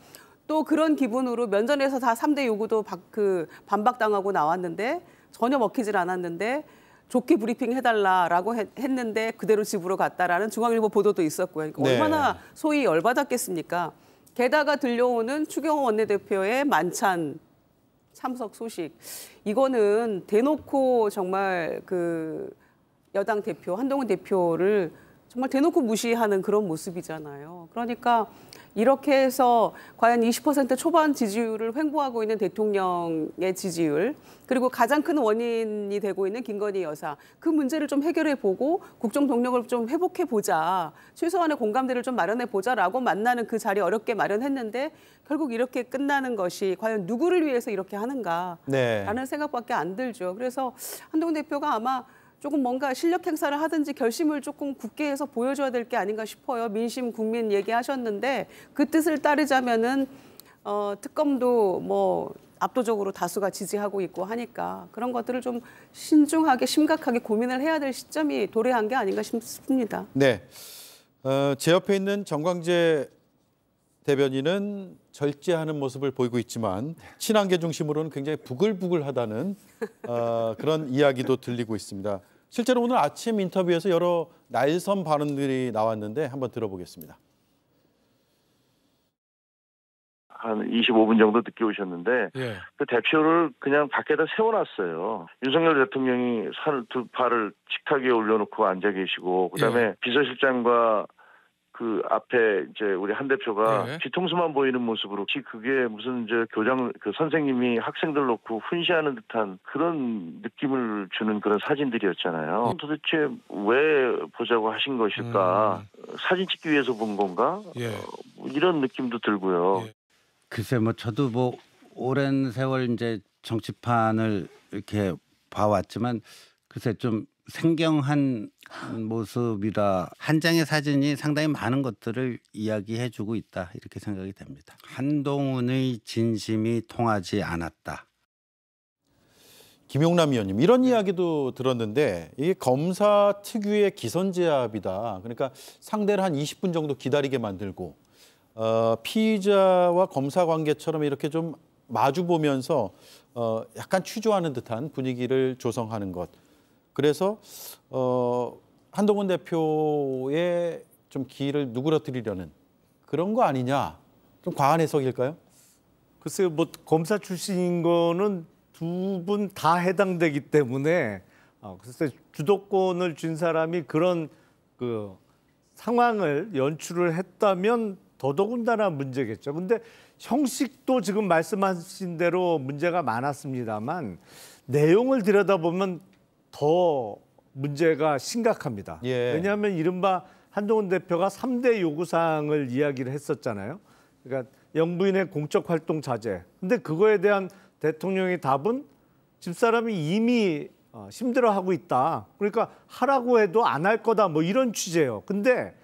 또 그런 기분으로 면전에서 다 3대 요구도 박, 그 반박당하고 나왔는데 전혀 먹히질 않았는데 좋게 브리핑 해달라라고 했, 는데 그대로 집으로 갔다라는 중앙일보 보도도 있었고요. 그러니까 네. 얼마나 소위 열받았겠습니까. 게다가 들려오는 추경호 원내대표의 만찬 참석 소식. 이거는 대놓고 정말 그 여당 대표, 한동훈 대표를 정말 대놓고 무시하는 그런 모습이잖아요. 그러니까 이렇게 해서 과연 20% 초반 지지율을 횡보하고 있는 대통령의 지지율 그리고 가장 큰 원인이 되고 있는 김건희 여사 그 문제를 좀 해결해 보고 국정 동력을 좀 회복해 보자 최소한의 공감대를 좀 마련해 보자라고 만나는 그 자리 어렵게 마련했는데 결국 이렇게 끝나는 것이 과연 누구를 위해서 이렇게 하는가라는 네. 생각밖에 안 들죠. 그래서 한동훈 대표가 아마 조금 뭔가 실력 행사를 하든지 결심을 조금 굳게 해서 보여줘야 될 게 아닌가 싶어요. 민심, 국민 얘기하셨는데 그 뜻을 따르자면은 어, 특검도 뭐 압도적으로 다수가 지지하고 있고 하니까 그런 것들을 좀 신중하게 심각하게 고민을 해야 될 시점이 도래한 게 아닌가 싶습니다. 네. 어, 제 옆에 있는 정광재 대변인은 절제하는 모습을 보이고 있지만 친한계 중심으로는 굉장히 부글부글하다는 어, 그런 이야기도 들리고 있습니다. 실제로 오늘 아침 인터뷰에서 여러 날선 발언들이 나왔는데 한번 들어보겠습니다. 한 25분 정도 늦게 오셨는데 예. 그 대표를 그냥 밖에다 세워놨어요. 윤석열 대통령이 산두 팔을 식탁 위 올려놓고 앉아 계시고 그다음에 예. 비서실장과 그 앞에 이제 우리 한 대표가 네. 뒤통수만 보이는 모습으로 혹시 그게 무슨 이제 교장 그 선생님이 학생들 놓고 훈시하는 듯한 그런 느낌을 주는 그런 사진들이었잖아요. 음. 도대체 왜 보자고 하신 것일까? 음. 사진 찍기 위해서 본 건가? 예. 어, 이런 느낌도 들고요. 예. 글쎄 뭐 저도 뭐 오랜 세월 이제 정치판을 이렇게 봐왔지만 글쎄 좀 생경한 모습이라 한 장의 사진이 상당히 많은 것들을 이야기해주고 있다 이렇게 생각이 됩니다. 한동훈의 진심이 통하지 않았다. 김용남 의원님 이런 네. 이야기도 들었는데 이게 검사 특유의 기선제압이다. 그러니까 상대를 한 20분 정도 기다리게 만들고 어, 피의자와 검사 관계처럼 이렇게 좀 마주 보면서 어, 약간 취조하는 듯한 분위기를 조성하는 것. 그래서 어, 한동훈 대표의 좀 기를 누그러뜨리려는 그런 거 아니냐? 좀 과한 해석일까요? 글쎄요, 뭐 검사 출신인 거는 두 분 다 해당되기 때문에 어, 글쎄 주도권을 쥔 사람이 그런 그 상황을 연출을 했다면 더더군다나 문제겠죠. 근데 형식도 지금 말씀하신 대로 문제가 많았습니다만 내용을 들여다보면 더 문제가 심각합니다. 예. 왜냐하면 이른바 한동훈 대표가 3대 요구사항을 이야기를 했었잖아요. 그러니까 영부인의 공적 활동 자제. 근데 그거에 대한 대통령의 답은 집사람이 이미 어, 힘들어하고 있다. 그러니까 하라고 해도 안 할 거다. 뭐 이런 취지예요. 근데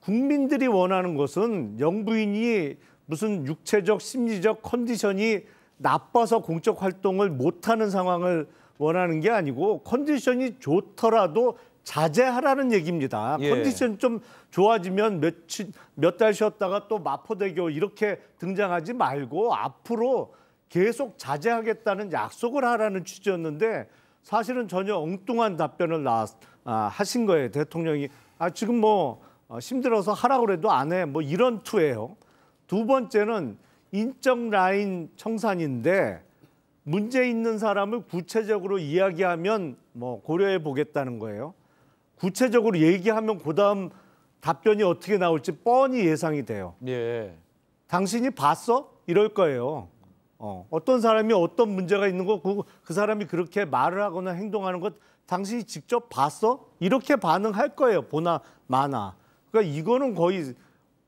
국민들이 원하는 것은 영부인이 무슨 육체적, 심리적 컨디션이 나빠서 공적 활동을 못하는 상황을 원하는 게 아니고 컨디션이 좋더라도 자제하라는 얘기입니다. 예. 컨디션 좀 좋아지면 며칠 몇달 쉬었다가 또 마포대교 이렇게 등장하지 말고 앞으로 계속 자제하겠다는 약속을 하라는 취지였는데 사실은 전혀 엉뚱한 답변을 나, 아, 하신 거예요. 대통령이 아 지금 뭐 어, 힘들어서 하라그래도안 해. 뭐 이런 투예요. 두 번째는 인적 라인 청산인데 문제 있는 사람을 구체적으로 이야기하면 뭐 고려해 보겠다는 거예요. 구체적으로 얘기하면 그다음 답변이 어떻게 나올지 뻔히 예상이 돼요. 예. 당신이 봤어? 이럴 거예요. 어, 어떤 사람이 어떤 문제가 있는 거, 그, 그 사람이 그렇게 말을 하거나 행동하는 것 당신이 직접 봤어? 이렇게 반응할 거예요. 보나 마나. 그러니까 이거는 거의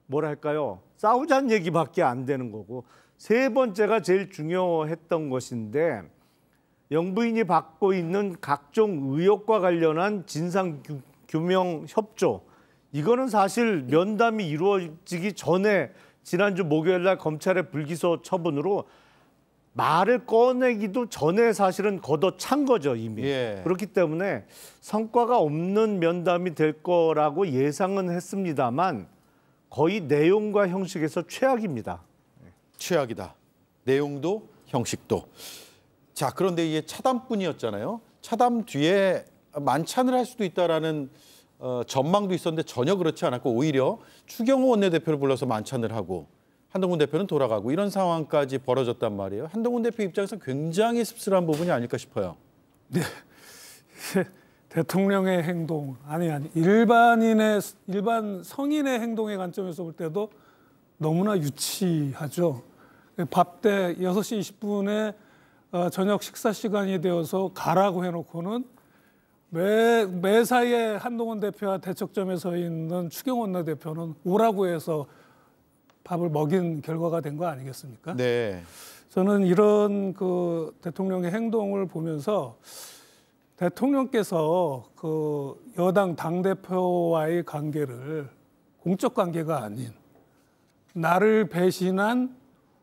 뭐랄까요? 싸우자는 얘기밖에 안 되는 거고 세 번째가 제일 중요했던 것인데 영부인이 받고 있는 각종 의혹과 관련한 진상 규명 협조 이거는 사실 면담이 이루어지기 전에 지난주 목요일 날 검찰의 불기소 처분으로 말을 꺼내기도 전에 사실은 걷어찬 거죠 이미 예. 그렇기 때문에 성과가 없는 면담이 될 거라고 예상은 했습니다만 거의 내용과 형식에서 최악입니다. 최악이다. 내용도 형식도. 자, 그런데 이게 차담뿐이었잖아요차담 뒤에 만찬을 할 수도 있다라는 어, 전망도 있었는데 전혀 그렇지 않았고 오히려 추경호 원내대표를 불러서 만찬을 하고 한동훈 대표는 돌아가고 이런 상황까지 벌어졌단 말이에요. 한동훈 대표 입장에서 굉장히 씁쓸한 부분이 아닐까 싶어요. 네. [LAUGHS] 대통령의 행동 아니 아니 일반인의 일반 성인의 행동의 관점에서 볼 때도 너무나 유치하죠. 밥 때 6시 20분에 어, 저녁 식사 시간이 되어서 가라고 해놓고는 매, 매 사이에 한동훈 대표와 대척점에 서 있는 추경원 대표는 오라고 해서 밥을 먹인 결과가 된 거 아니겠습니까? 네. 저는 이런 그 대통령의 행동을 보면서 대통령께서 그 여당 당대표와의 관계를 공적 관계가 아닌 나를 배신한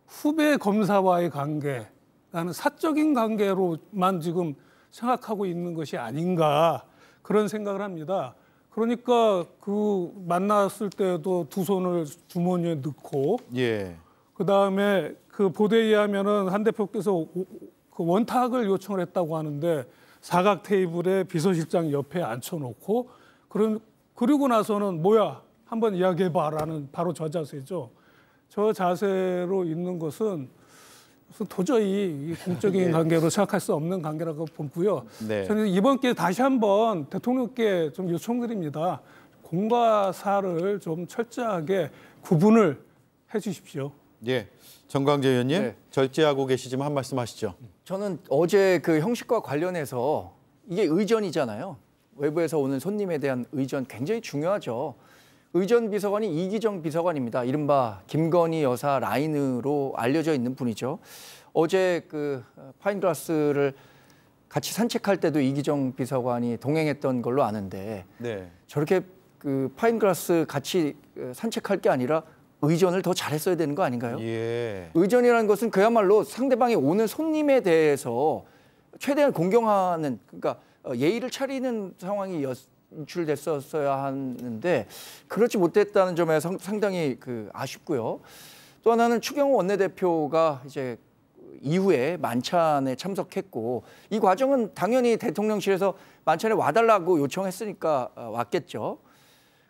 후배 검사와의 관계, 나는 사적인 관계로만 지금 생각하고 있는 것이 아닌가 그런 생각을 합니다. 그러니까 그 만났을 때도 두 손을 주머니에 넣고 예. 그다음에 그 보도에 의하면은 한 대표께서 그 원탁을 요청을 했다고 하는데 사각 테이블에 비서실장 옆에 앉혀놓고 그런 그리고 나서는 뭐야 한번 이야기해봐라는 바로 저 자세죠. 저 자세로 있는 것은 도저히 공적인 네. [LAUGHS] 예. 관계로 생각할 수 없는 관계라고 보고요. 네. 저는 이번 기회에 다시 한번 대통령께 좀 요청드립니다. 공과 사를 좀 철저하게 구분을 해 주십시오. 예. 정광재 의원님, 네. 절제하고 계시지만 한 말씀 하시죠. 저는 어제 그 형식과 관련해서 이게 의전이잖아요. 외부에서 오는 손님에 대한 의전 굉장히 중요하죠. 의전 비서관이 이기정 비서관입니다. 이른바 김건희 여사 라인으로 알려져 있는 분이죠. 어제 그 어, 파인글라스를 같이 산책할 때도 이기정 비서관이 동행했던 걸로 아는데 네. 저렇게 그 파인글라스 같이 어, 산책할 게 아니라 의전을 더 잘했어야 되는 거 아닌가요? 예. 의전이라는 것은 그야말로 상대방이 오는 손님에 대해서 최대한 공경하는 그러니까 어, 예의를 차리는 상황이었 인출됐었어야 하는데 그렇지 못했다는 점에 상당히 그 아쉽고요. 또 하나는 추경호 원내대표가 이제 이후에 만찬에 참석했고 이 과정은 당연히 대통령실에서 만찬에 와달라고 요청했으니까 어, 왔겠죠.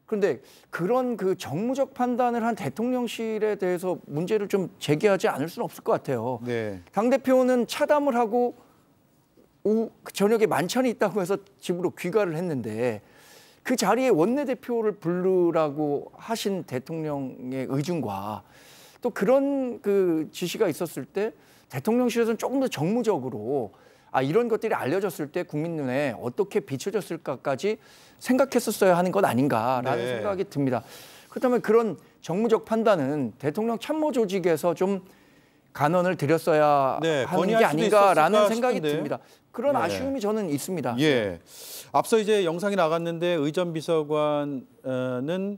그런데 그런 그 정무적 판단을 한 대통령실에 대해서 문제를 좀 제기하지 않을 수는 없을 것 같아요. 네. 당 대표는 차담을 하고 오, 그 저녁에 만찬이 있다고 해서 집으로 귀가를 했는데 그 자리에 원내대표를 부르라고 하신 대통령의 의중과 또 그런 그 지시가 있었을 때 대통령실에서는 조금 더 정무적으로 아, 이런 것들이 알려졌을 때 국민 눈에 어떻게 비춰졌을까까지 생각했었어야 하는 것 아닌가라는 네. 생각이 듭니다. 그렇다면 그런 정무적 판단은 대통령 참모 조직에서 좀 간언을 드렸어야 네, 하는 게 아닌가라는 생각이 싶은데. 듭니다. 그런 네. 아쉬움이 저는 있습니다. 예. 앞서 이제 영상이 나갔는데 의전 비서관은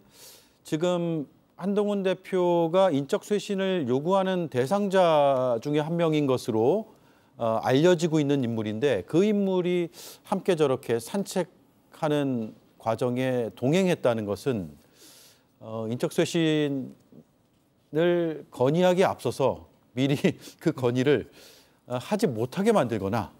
지금 한동훈 대표가 인적 쇄신을 요구하는 대상자 중에 한 명인 것으로 어, 알려지고 있는 인물인데 그 인물이 함께 저렇게 산책하는 과정에 동행했다는 것은 어, 인적 쇄신을 건의하기 앞서서 미리 [LAUGHS] 그 건의를 어, 하지 못하게 만들거나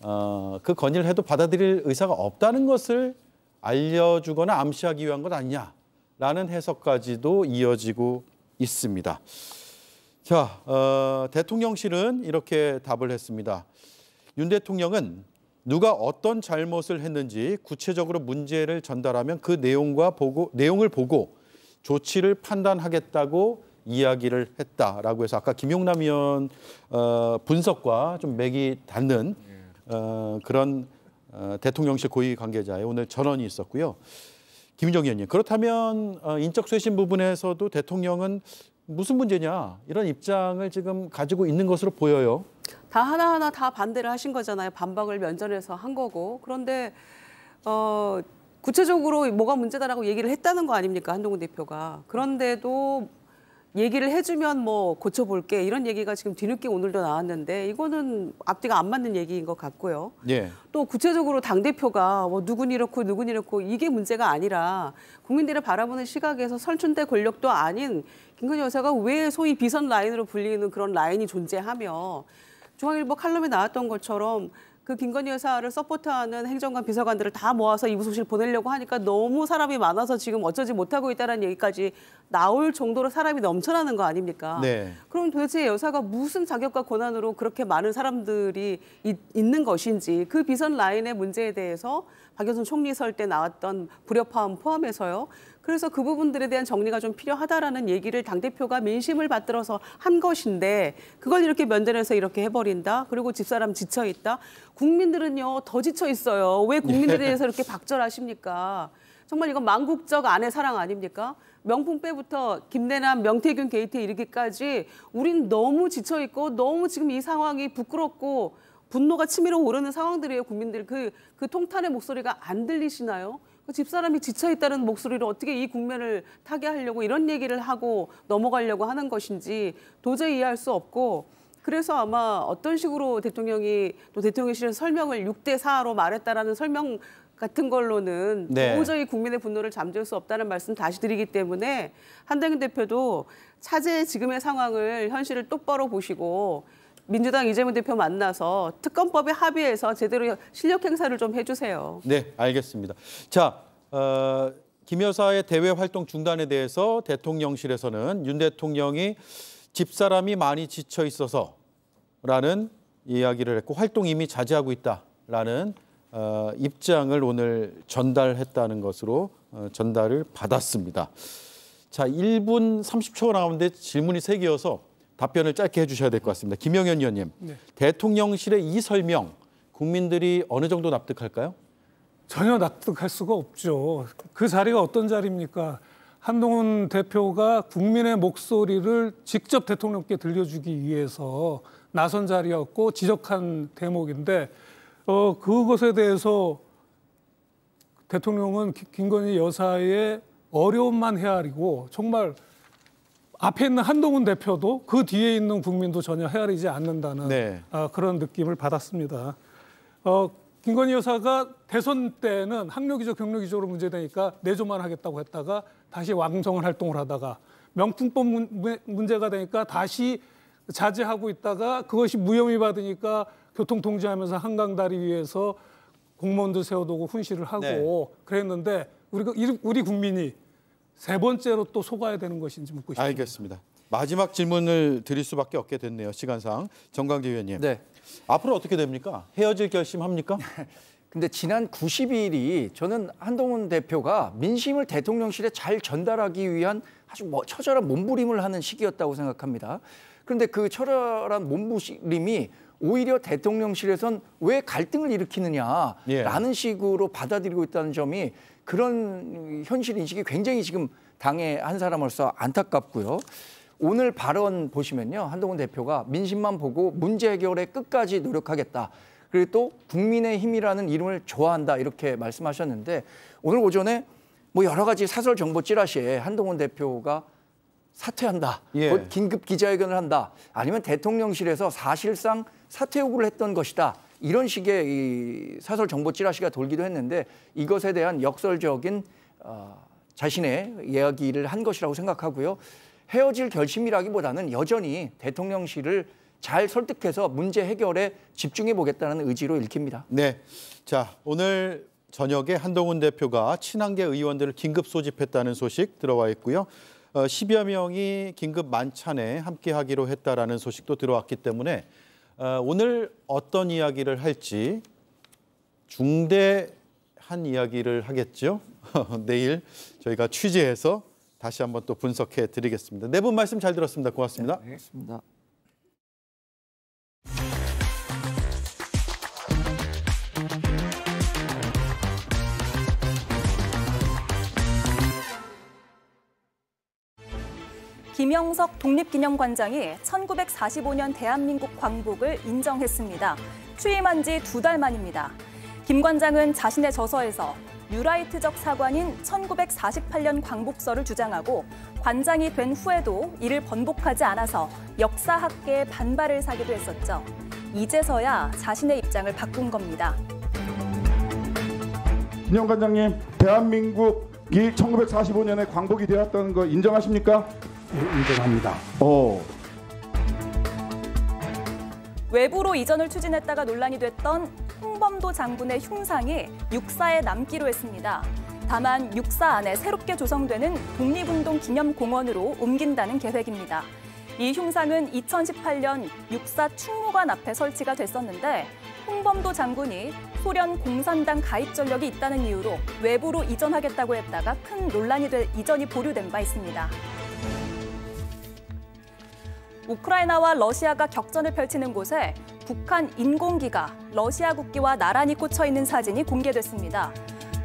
어, 그 건의를 해도 받아들일 의사가 없다는 것을 알려주거나 암시하기 위한 것 아니냐라는 해석까지도 이어지고 있습니다. 자, 어, 대통령실은 이렇게 답을 했습니다. 윤 대통령은 누가 어떤 잘못을 했는지 구체적으로 문제를 전달하면 그 내용과 보고 내용을 보고 조치를 판단하겠다고 이야기를 했다라고 해서 아까 김용남 의원 어, 분석과 좀 맥이 닿는 예. 어, 그런 어, 대통령실 고위 관계자의 오늘 전원이 있었고요. 김정 의원님 그렇다면 어, 인적 쇄신 부분에서도 대통령은 무슨 문제냐 이런 입장을 지금 가지고 있는 것으로 보여요. 다 하나하나 다 반대를 하신 거잖아요. 반박을 면전에서 한 거고. 그런데 어 구체적으로 뭐가 문제다라고 얘기를 했다는 거 아닙니까? 한동훈 대표가. 그런데도 얘기를 해주면 뭐 고쳐볼게 이런 얘기가 지금 뒤늦게 오늘도 나왔는데 이거는 앞뒤가 안 맞는 얘기인 것 같고요. 예. 또 구체적으로 당 대표가 뭐 누군 이렇고 누군 이렇고 이게 문제가 아니라 국민들을 바라보는 시각에서 설춘대 권력도 아닌 김건희 여사가 왜 소위 비선 라인으로 불리는 그런 라인이 존재하며 중앙일보 칼럼에 나왔던 것처럼 그 김건희 여사를 서포트하는 행정관 비서관들을 다 모아서 이부 소식을 보내려고 하니까 너무 사람이 많아서 지금 어쩌지 못하고 있다는 얘기까지 나올 정도로 사람이 넘쳐나는 거 아닙니까? 네. 그럼 도대체 여사가 무슨 자격과 권한으로 그렇게 많은 사람들이 있, 있는 것인지 그 비선 라인의 문제에 대해서 박영선 총리 설 때 나왔던 불협화음 포함해서요. 그래서 그 부분들에 대한 정리가 좀 필요하다라는 얘기를 당대표가 민심을 받들어서 한 것인데 그걸 이렇게 면전에서 이렇게 해버린다. 그리고 집사람 지쳐있다. 국민들은요, 더 지쳐있어요. 왜 국민들에 예. 대해서 이렇게 박절하십니까? 정말 이건 망국적 아내 사랑 아닙니까? 명품 빼부터 김대남 명태균 게이트 에 이르기까지 우린 너무 지쳐 있고 너무 지금 이 상황이 부끄럽고 분노가 치밀어 오르는 상황들이에요. 국민들 그그 그 통탄의 목소리가 안 들리시나요? 어, 집사람이 지쳐있다는 목소리를 어떻게 이 국면을 타게 하려고 이런 얘기를 하고 넘어가려고 하는 것인지 도저히 이해할 수 없고 그래서 아마 어떤 식으로 대통령이 또대통령실에 설명을 6대 4로 말했다라는 설명 같은 걸로는 네. 도저히 국민의 분노를 잠재울 수 없다는 말씀 다시 드리기 때문에 한대인 대표도 차제 지금의 상황을 현실을 똑바로 보시고 민주당 이재명 대표 만나서 특검법에 합의해서 제대로 실력 행사를 좀 해주세요. 네, 알겠습니다. 자, 어, 김 여사의 대외 활동 중단에 대해서 대통령실에서는 윤 대통령이 집사람이 많이 지쳐 있어서 라는 이야기를 했고 활동 이미 자제하고 있다라는 어, 입장을 오늘 전달했다는 것으로 어, 전달을 받았습니다. 자, 1분 30초 남았는데 질문이 세개여서 답변을 짧게 해주셔야 될 것 같습니다. 김영현 위원님, 네. 대통령실의 이 설명 국민들이 어느 정도 납득할까요? 전혀 납득할 수가 없죠. 그 자리가 어떤 자리입니까? 한동훈 대표가 국민의 목소리를 직접 대통령께 들려주기 위해서 나선 자리였고 지적한 대목인데 어, 그것에 대해서 대통령은 김건희 여사의 어려움만 헤아리고 정말 앞에 있는 한동훈 대표도 그 뒤에 있는 국민도 전혀 헤아리지 않는다는 네. 어, 그런 느낌을 받았습니다. 어, 김건희 여사가 대선 때는 학력위조경력위조로 문제되니까 내조만 하겠다고 했다가 다시 왕성한 활동을 하다가 명품법 문, 제가 되니까 다시 자제하고 있다가 그것이 무혐의 받으니까 교통 통제하면서 한강 다리 위에서 공무원도 세워두고 훈시를 하고 네. 그랬는데 우리 우리 국민이 세 번째로 또 속아야 되는 것인지 묻고 싶습니다. 알겠습니다. 마지막 질문을 드릴 수밖에 없게 됐네요. 시간상. 정광재 위원님. 네. 앞으로 어떻게 됩니까? 헤어질 결심합니까? [LAUGHS] 근데 지난 90일이 저는 한동훈 대표가 민심을 대통령실에 잘 전달하기 위한 아주 뭐 처절한 몸부림을 하는 시기였다고 생각합니다. 그런데 그 처절한 몸부림이 오히려 대통령실에선 왜 갈등을 일으키느냐라는 예. 식으로 받아들이고 있다는 점이 그런 현실 인식이 굉장히 지금 당의 한 사람으로서 안타깝고요. 오늘 발언 보시면요. 한동훈 대표가 민심만 보고 문제 해결에 끝까지 노력하겠다. 그리고 또 국민의 힘이라는 이름을 좋아한다 이렇게 말씀하셨는데 오늘 오전에 뭐 여러 가지 사설 정보 찌라시에 한동훈 대표가 사퇴한다. 예. 긴급 기자회견을 한다. 아니면 대통령실에서 사실상 사퇴 요구를 했던 것이다. 이런 식의 이 사설 정보 찌라시가 돌기도 했는데 이것에 대한 역설적인 어, 자신의 이야기를 한 것이라고 생각하고요. 헤어질 결심이라기보다는 여전히 대통령실을 잘 설득해서 문제 해결에 집중해 보겠다는 의지로 읽힙니다. 네. 자, 오늘 저녁에 한동훈 대표가 친한계 의원들을 긴급 소집했다는 소식 들어와 있고요. 어, 10여 명이 긴급 만찬에 함께하기로 했다라는 소식도 들어왔기 때문에 어, 오늘 어떤 이야기를 할지 중대한 이야기를 하겠죠. [LAUGHS] 내일 저희가 취재해서 다시 한번 또 분석해 드리겠습니다. 네 분 말씀 잘 들었습니다. 고맙습니다. 네, 알겠습니다. 김영석 독립기념관장이 1945년 대한민국 광복을 인정했습니다. 취임한 지 두 달 만입니다. 김 관장은 자신의 저서에서 뉴라이트적 사관인 1948년 광복서를 주장하고 관장이 된 후에도 이를 번복하지 않아서 역사학계에 반발을 사기도 했었죠. 이제서야 자신의 입장을 바꾼 겁니다. 김영 관장님, 대한민국이 1945년에 광복이 되었다는 거 인정하십니까? 운전합니다. 어. 외부로 이전을 추진했다가 논란이 됐던 홍범도 장군의 흉상이 육사에 남기로 했습니다. 다만 육사 안에 새롭게 조성되는 독립운동 기념공원으로 옮긴다는 계획입니다. 이 흉상은 2018년 육사 충무관 앞에 설치가 됐었는데 홍범도 장군이 소련 공산당 가입 전력이 있다는 이유로 외부로 이전하겠다고 했다가 큰 논란이 될 이전이 보류된 바 있습니다. 우크라이나와 러시아가 격전을 펼치는 곳에 북한 인공기가 러시아 국기와 나란히 꽂혀 있는 사진이 공개됐습니다.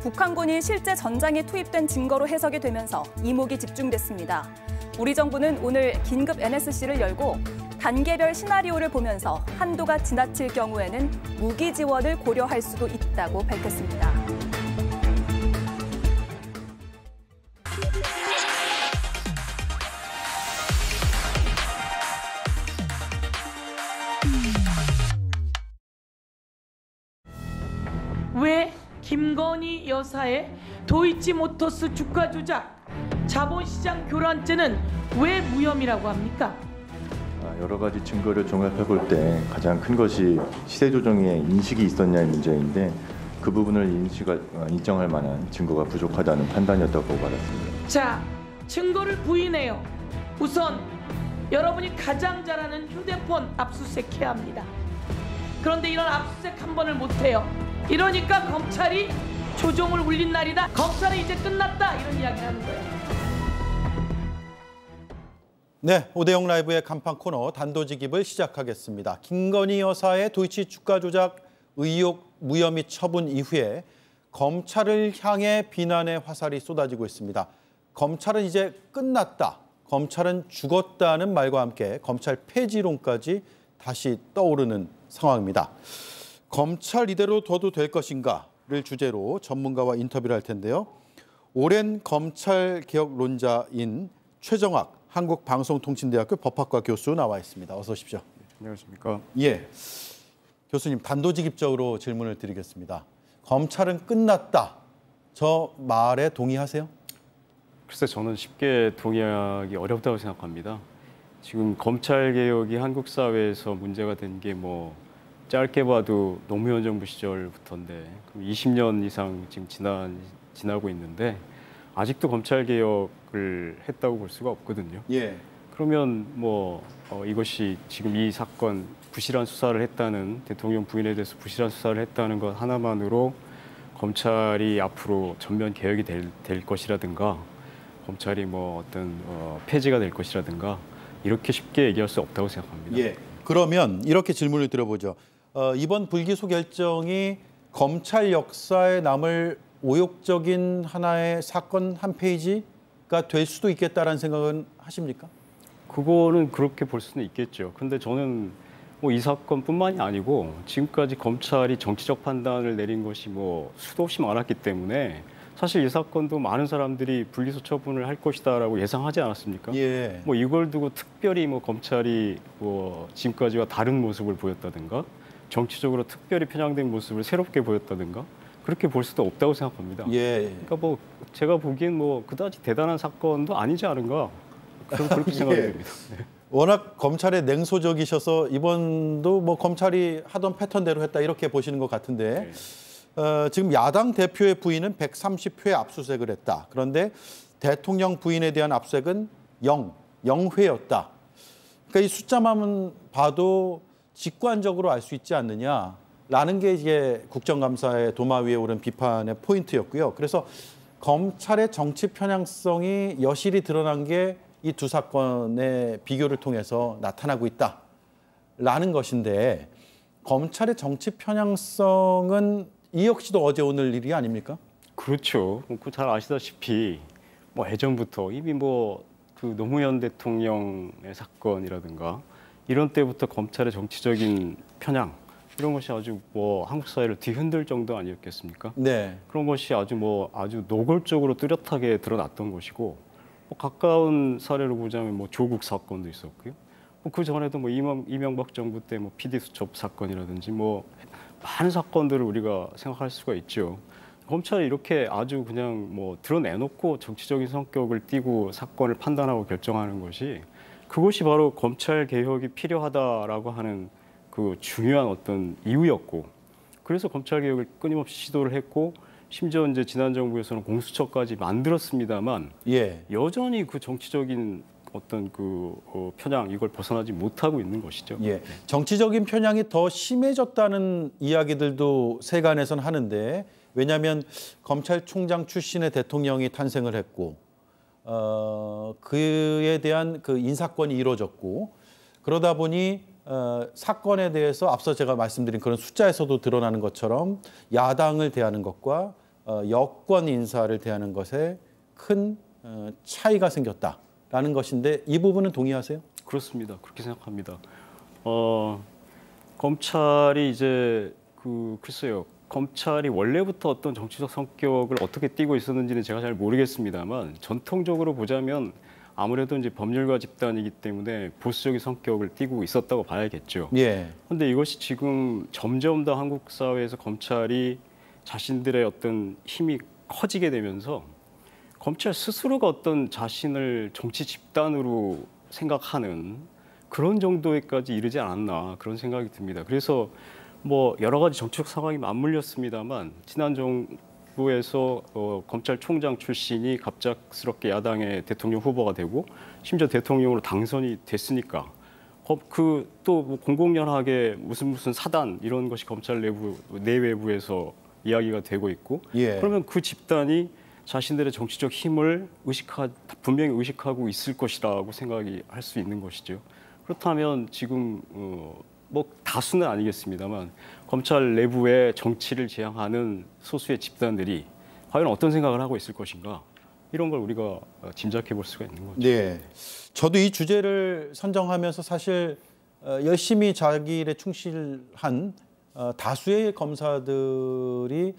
북한군이 실제 전장에 투입된 증거로 해석이 되면서 이목이 집중됐습니다. 우리 정부는 오늘 긴급 NSC를 열고 단계별 시나리오를 보면서 한도가 지나칠 경우에는 무기 지원을 고려할 수도 있다고 밝혔습니다. 김건희 여사의 도이치 모터스 주가 조작, 자본시장 교란죄는 왜 무혐의라고 합니까? 아, 여러 가지 증거를 종합해 볼 때 가장 큰 것이 시세 조정의 인식이 있었냐의 문제인데 그 부분을 인식할, 어, 인정할 만한 증거가 부족하다는 판단이었다고 받았습니다. 자, 증거를 부인해요. 우선 여러분이 가장 잘하는 휴대폰 압수수색해야 합니다. 그런데 이런 압수수색 한 번을 못해요. 이러니까 검찰이 조종을 울린 날이다. 검찰은 이제 끝났다. 이런 이야기를 하는 거예요. 네, 오대영 라이브의 간판 코너 단도직입을 시작하겠습니다. 김건희 여사의 도이치 주가 조작 의혹 무혐의 처분 이후에 검찰을 향해 비난의 화살이 쏟아지고 있습니다. 검찰은 이제 끝났다, 검찰은 죽었다는 말과 함께 검찰 폐지론까지 다시 떠오르는 상황입니다. 검찰 이대로 둬도 될 것인가를 주제로 전문가와 인터뷰를 할 텐데요. 오랜 검찰 개혁론자인 최정학 한국방송통신대학교 법학과 교수 나와 있습니다. 어서 오십시오. 안녕하십니까. 예. 교수님 단도직입적으로 질문을 드리겠습니다. 검찰은 끝났다. 저 말에 동의하세요? 글쎄 저는 쉽게 동의하기 어렵다고 생각합니다. 지금 검찰 개혁이 한국 사회에서 문제가 된게뭐 짧게 봐도 노무현 정부 시절부터인데 그럼 20년 이상 지금 지난 지나고 있는데 아직도 검찰 개혁을 했다고 볼 수가 없거든요. 예. 그러면 뭐 어, 이것이 지금 이 사건 부실한 수사를 했다는 대통령 부인에 대해서 부실한 수사를 했다는 것 하나만으로 검찰이 앞으로 전면 개혁이 될, 될 것이라든가 검찰이 뭐 어떤 어, 폐지가 될 것이라든가 이렇게 쉽게 얘기할 수 없다고 생각합니다. 예. 그러면 이렇게 질문을 드려보죠. 어, 이번 불기소 결정이 검찰 역사에 남을 오욕적인 하나의 사건 한 페이지가 될 수도 있겠다라는 생각은 하십니까? 그거는 그렇게 볼 수는 있겠죠. 근데 저는 뭐 이 사건뿐만이 아니고 지금까지 검찰이 정치적 판단을 내린 것이 뭐 수도 없이 많았기 때문에 사실 이 사건도 많은 사람들이 분리소 처분을 할 것이다라고 예상하지 않았습니까? 예. 뭐 이걸 두고 특별히 뭐 검찰이 뭐 지금까지와 다른 모습을 보였다든가 정치적으로 특별히 편향된 모습을 새롭게 보였다든가 그렇게 볼 수도 없다고 생각합니다. 예. 그러니까 뭐 제가 보기엔 뭐 그다지 대단한 사건도 아니지 않은가 그런 그렇게 [LAUGHS] 예. 생각이 예. 듭니다. 네. 워낙 검찰에 냉소적이셔서 이번도 뭐 검찰이 하던 패턴대로 했다 이렇게 보시는 것 같은데 네. 어, 지금 야당 대표의 부인은 130회 압수색을 했다. 그런데 대통령 부인에 대한 압색은 0, 0회였다. 그러니까 이 숫자만 봐도 직관적으로 알 수 있지 않느냐라는 게 이게 국정감사의 도마 위에 오른 비판의 포인트였고요. 그래서 검찰의 정치 편향성이 여실히 드러난 게 이 두 사건의 비교를 통해서 나타나고 있다라는 것인데 검찰의 정치 편향성은 이 역시도 어제 오늘 일이 아닙니까? 그렇죠. 잘 아시다시피 뭐 예전부터 이미 뭐 그 노무현 대통령의 사건이라든가 이런 때부터 검찰의 정치적인 편향 이런 것이 아주 뭐 한국 사회를 뒤흔들 정도 아니었겠습니까? 네. 그런 것이 아주 뭐 아주 노골적으로 뚜렷하게 드러났던 것이고 뭐 가까운 사례로 보자면 뭐 조국 사건도 있었고요. 뭐 그 전에도 뭐 이명, 이명박 정부 때 뭐 PD 수첩 사건이라든지 뭐 많은 사건들을 우리가 생각할 수가 있죠. 검찰이 이렇게 아주 그냥 뭐 드러내놓고 정치적인 성격을 띠고 사건을 판단하고 결정하는 것이 그것이 바로 검찰 개혁이 필요하다라고 하는 그 중요한 어떤 이유였고 그래서 검찰 개혁을 끊임없이 시도를 했고 심지어 이제 지난 정부에서는 공수처까지 만들었습니다만 예. 여전히 그 정치적인 어떤 그 어, 편향 이걸 벗어나지 못하고 있는 것이죠. 예. 정치적인 편향이 더 심해졌다는 이야기들도 세간에선 하는데 왜냐하면 검찰총장 출신의 대통령이 탄생을 했고 어, 그에 대한 그 인사권이 이루어졌고 그러다 보니 어, 사건에 대해서 앞서 제가 말씀드린 그런 숫자에서도 드러나는 것처럼 야당을 대하는 것과 어, 여권 인사를 대하는 것에 큰 어, 차이가 생겼다라는 것인데 이 부분은 동의하세요? 그렇습니다. 그렇게 생각합니다. 어, 검찰이 이제 그 글쎄요 검찰이 원래부터 어떤 정치적 성격을 어떻게 띠고 있었는지는 제가 잘 모르겠습니다만 전통적으로 보자면 아무래도 이제 법률가 집단이기 때문에 보수적인 성격을 띠고 있었다고 봐야겠죠. 그런데 예. 이것이 지금 점점 더 한국 사회에서 검찰이 자신들의 어떤 힘이 커지게 되면서 검찰 스스로가 어떤 자신을 정치 집단으로 생각하는 그런 정도에까지 이르지 않았나 그런 생각이 듭니다. 그래서 뭐 여러 가지 정치적 상황이 맞물렸습니다만 지난 정부에서 어, 검찰총장 출신이 갑작스럽게 야당의 대통령 후보가 되고 심지어 대통령으로 당선이 됐으니까 그또 뭐 공공연하게 무슨 무슨 사단 이런 것이 검찰 내부 내외부에서 이야기가 되고 있고 예. 그러면 그 집단이 자신들의 정치적 힘을 의식하 분명히 의식하고 있을 것이라고 생각이 할 수 있는 것이죠. 그렇다면 지금 어, 뭐 다수는 아니겠습니다만 검찰 내부의 정치를 지향하는 소수의 집단들이 과연 어떤 생각을 하고 있을 것인가 이런 걸 우리가 어, 짐작해 볼 수가 있는 거죠. 네. 저도 이 주제를 선정하면서 사실 어, 열심히 자기 일에 충실한 어, 다수의 검사들이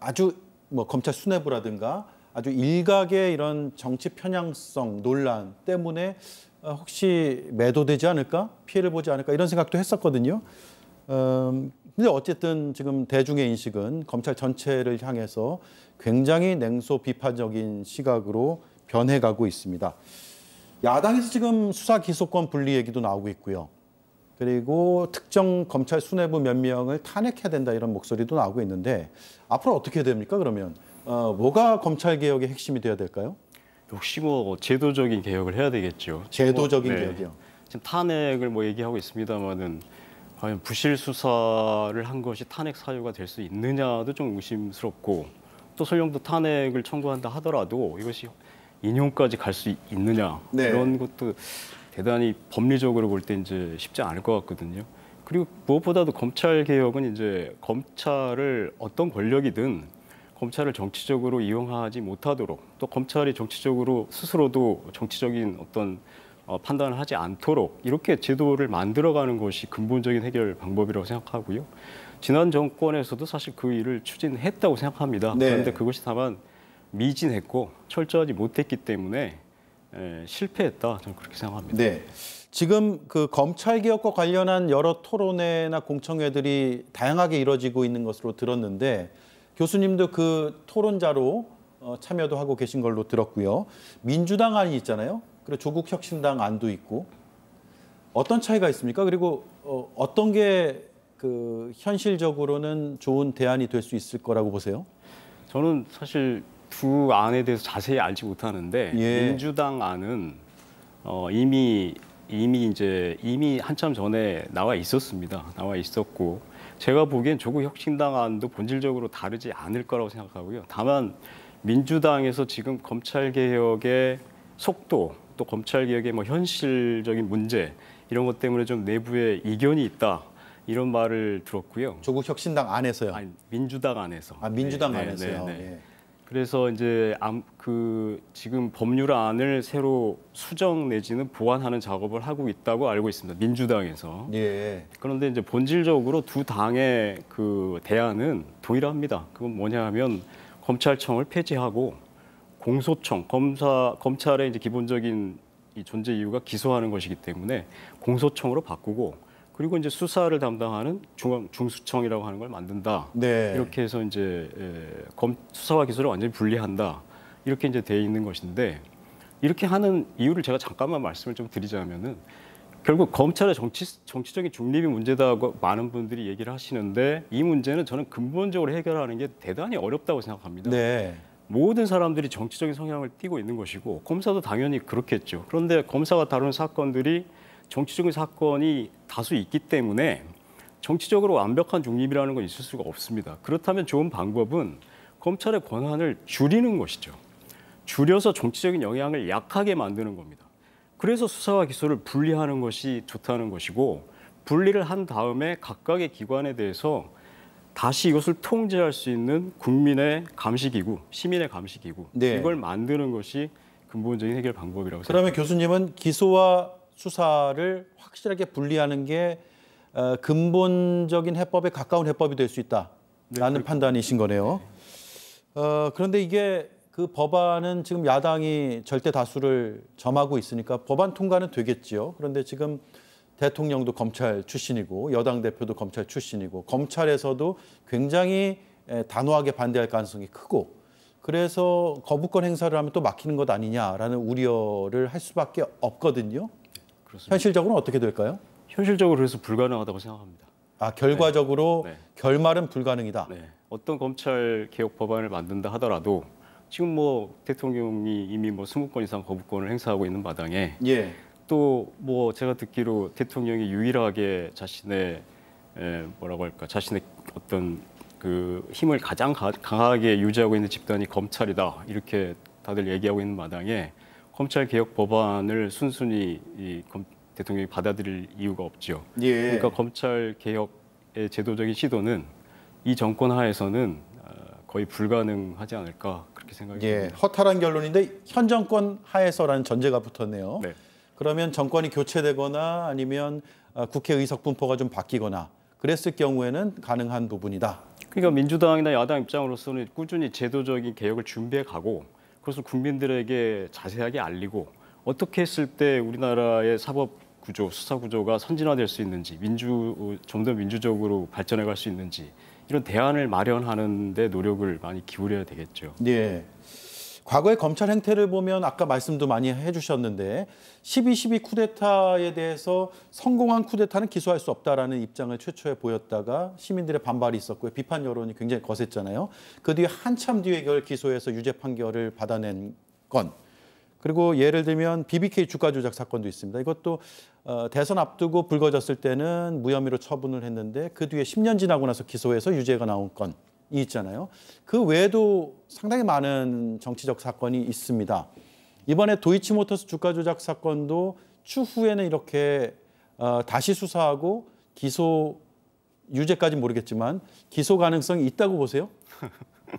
아주 뭐 검찰 수뇌부라든가 아주 일각의 이런 정치 편향성 논란 때문에 어, 혹시 매도되지 않을까? 피해를 보지 않을까? 이런 생각도 했었거든요. 음, 근데 어쨌든 지금 대중의 인식은 검찰 전체를 향해서 굉장히 냉소 비판적인 시각으로 변해가고 있습니다. 야당에서 지금 수사 기소권 분리 얘기도 나오고 있고요. 그리고 특정 검찰 수뇌부 몇 명을 탄핵해야 된다 이런 목소리도 나오고 있는데 앞으로 어떻게 됩니까 그러면? 어, 뭐가 검찰개혁의 핵심이 돼야 될까요? 역시 뭐 제도적인 개혁을 해야 되겠죠. 제도적인 뭐, 네. 개혁이요. 지금 탄핵을 뭐 얘기하고 있습니다만은 과연 부실 수사를 한 것이 탄핵 사유가 될 수 있느냐도 좀 의심스럽고 또 설령 또 탄핵을 청구한다 하더라도 이것이 인용까지 갈 수 있느냐 네. 이런 것도 대단히 법리적으로 볼 때 이제 쉽지 않을 것 같거든요. 그리고 무엇보다도 검찰 개혁은 이제 검찰을 어떤 권력이든 검찰을 정치적으로 이용하지 못하도록 또 검찰이 정치적으로 스스로도 정치적인 어떤 어, 판단을 하지 않도록 이렇게 제도를 만들어가는 것이 근본적인 해결 방법이라고 생각하고요. 지난 정권에서도 사실 그 일을 추진했다고 생각합니다. 네. 그런데 그것이 다만 미진했고 철저하지 못했기 때문에 에, 실패했다 저는 그렇게 생각합니다. 네. 지금 그 검찰 개혁과 관련한 여러 토론회나 공청회들이 다양하게 이뤄지고 있는 것으로 들었는데 교수님도 그 토론자로 어, 참여도 하고 계신 걸로 들었고요. 민주당 안이 있잖아요. 그리고 조국혁신당 안도 있고 어떤 차이가 있습니까? 그리고 어, 어떤 게 그 현실적으로는 좋은 대안이 될 수 있을 거라고 보세요? 저는 사실 두 안에 대해서 자세히 알지 못하는데 예. 민주당 안은 어, 이미 이미 이제 이미 한참 전에 나와 있었습니다. 나와 있었고 제가 보기엔 조국 혁신당 안도 본질적으로 다르지 않을 거라고 생각하고요. 다만 민주당에서 지금 검찰 개혁의 속도 또 검찰 개혁의 뭐 현실적인 문제 이런 것 때문에 좀 내부에 이견이 있다. 이런 말을 들었고요. 조국 혁신당 안에서요. 아니, 민주당 안에서. 아 민주당 네, 네 안에서요. 네, 네, 예. 그래서 이제 암그 지금 법률안을 새로 수정 내지는 보완하는 작업을 하고 있다고 알고 있습니다. 민주당에서. 예. 그런데 이제 본질적으로 두 당의 그 대안은 동일합니다. 그건 뭐냐 하면 검찰청을 폐지하고 공소청, 검사, 검찰의 이제 기본적인 이 존재 이유가 기소하는 것이기 때문에 공소청으로 바꾸고 그리고 이제 수사를 담당하는 중앙 중수청이라고 하는 걸 만든다. 네. 이렇게 해서 이제 예, 검 수사와 기소를 완전히 분리한다. 이렇게 이제 돼 있는 것인데 이렇게 하는 이유를 제가 잠깐만 말씀을 좀 드리자면은 결국 검찰의 정치 정치적인 중립이 문제다고 많은 분들이 얘기를 하시는데 이 문제는 저는 근본적으로 해결하는 게 대단히 어렵다고 생각합니다. 네. 모든 사람들이 정치적인 성향을 띠고 있는 것이고 검사도 당연히 그렇겠죠. 그런데 검사가 다루는 사건들이 정치적인 사건이 다수 있기 때문에 정치적으로 완벽한 중립이라는 건 있을 수가 없습니다. 그렇다면 좋은 방법은 검찰의 권한을 줄이는 것이죠. 줄여서 정치적인 영향을 약하게 만드는 겁니다. 그래서 수사와 기소를 분리하는 것이 좋다는 것이고 분리를 한 다음에 각각의 기관에 대해서 다시 이것을 통제할 수 있는 국민의 감시기구, 시민의 감시기구 네. 이걸 만드는 것이 근본적인 해결 방법이라고 생각합니다. 그러면 교수님은 기소와 수사를 확실하게 분리하는 게 어, 근본적인 해법에 가까운 해법이 될 수 있다라는 네, 판단이신 거네요. 어, 그런데 이게 그 법안은 지금 야당이 절대 다수를 점하고 있으니까 법안 통과는 되겠지요. 그런데 지금 대통령도 검찰 출신이고 여당 대표도 검찰 출신이고 검찰에서도 굉장히 단호하게 반대할 가능성이 크고 그래서 거부권 행사를 하면 또 막히는 것 아니냐라는 우려를 할 수밖에 없거든요. 그렇습니다. 현실적으로 는 어떻게 될까요? 현실적으로 그래서 불가능하다고 생각합니다. 아 결과적으로 네. 네. 결말은 불가능이다. 네. 어떤 검찰 개혁 법안을 만든다 하더라도 지금 뭐 대통령이 이미 뭐 20건 이상 거부권을 행사하고 있는 마당에 예. 또뭐 제가 듣기로 대통령이 유일하게 자신의 에, 뭐라고 할까 자신의 어떤 그 힘을 가장 가, 강하게 유지하고 있는 집단이 검찰이다 이렇게 다들 얘기하고 있는 마당에 검찰개혁 법안을 순순히 이 대통령이 받아들일 이유가 없죠. 예. 그러니까 검찰개혁의 제도적인 시도는 이 정권 하에서는 아, 거의 불가능하지 않을까 그렇게 생각이 예. 듭니다. 허탈한 결론인데 현 정권 하에서라는 전제가 붙었네요. 네. 그러면 정권이 교체되거나 아니면 아, 국회 의석 분포가 좀 바뀌거나 그랬을 경우에는 가능한 부분이다. 그러니까 민주당이나 야당 입장으로서는 꾸준히 제도적인 개혁을 준비해 가고 그것을 국민들에게 자세하게 알리고 어떻게 했을 때 우리나라의 사법 구조, 수사 구조가 선진화될 수 있는지, 민주 좀 더 민주적으로 발전해 갈 수 있는지 이런 대안을 마련하는 데 노력을 많이 기울여야 되겠죠. 예. 과거의 검찰 행태를 보면 아까 말씀도 많이 해주셨는데 12.12 쿠데타에 대해서 성공한 쿠데타는 기소할 수 없다라는 입장을 최초에 보였다가 시민들의 반발이 있었고요. 비판 여론이 굉장히 거셌잖아요. 그 뒤에 한참 뒤에 결 기소해서 유죄 판결을 받아낸 건 그리고 예를 들면 BBK 주가 조작 사건도 있습니다. 이것도 어, 대선 앞두고 불거졌을 때는 무혐의로 처분을 했는데 그 뒤에 10년 지나고 나서 기소해서 유죄가 나온 건 있잖아요. 그 외에도 상당히 많은 정치적 사건이 있습니다. 이번에 도이치모터스 주가 조작 사건도 추후에는 이렇게 어, 다시 수사하고 기소 유죄까지 모르겠지만 기소 가능성이 있다고 보세요? [LAUGHS]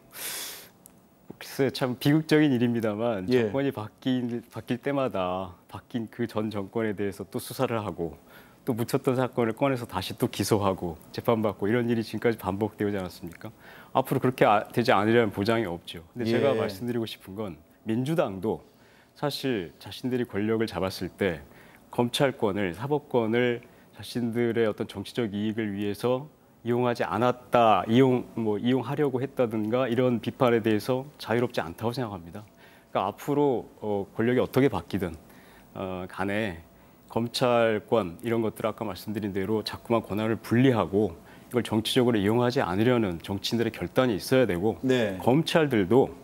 글쎄 참 비극적인 일입니다만 예. 정권이 바뀐, 바뀔 때마다 바뀐 그 전 정권에 대해서 또 수사를 하고 또 묻혔던 사건을 꺼내서 다시 또 기소하고 재판받고 이런 일이 지금까지 반복되지 않았습니까? 앞으로 그렇게 아, 되지 않으려면 보장이 없죠. 근데 예. 제가 말씀드리고 싶은 건 민주당도 사실 자신들이 권력을 잡았을 때 검찰권을 사법권을 자신들의 어떤 정치적 이익을 위해서 이용하지 않았다, 이용 뭐 이용하려고 했다든가 이런 비판에 대해서 자유롭지 않다고 생각합니다. 그러니까 앞으로 어, 권력이 어떻게 바뀌든 어, 간에 검찰권 이런 것들 아까 말씀드린 대로 자꾸만 권한을 분리하고 이걸 정치적으로 이용하지 않으려는 정치인들의 결단이 있어야 되고 네. 검찰들도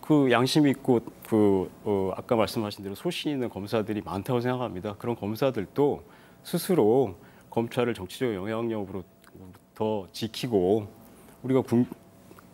그 양심 있고 그 어, 아까 말씀하신 대로 소신 있는 검사들이 많다고 생각합니다. 그런 검사들도 스스로 검찰을 정치적 영향력으로 더 지키고 우리가 군,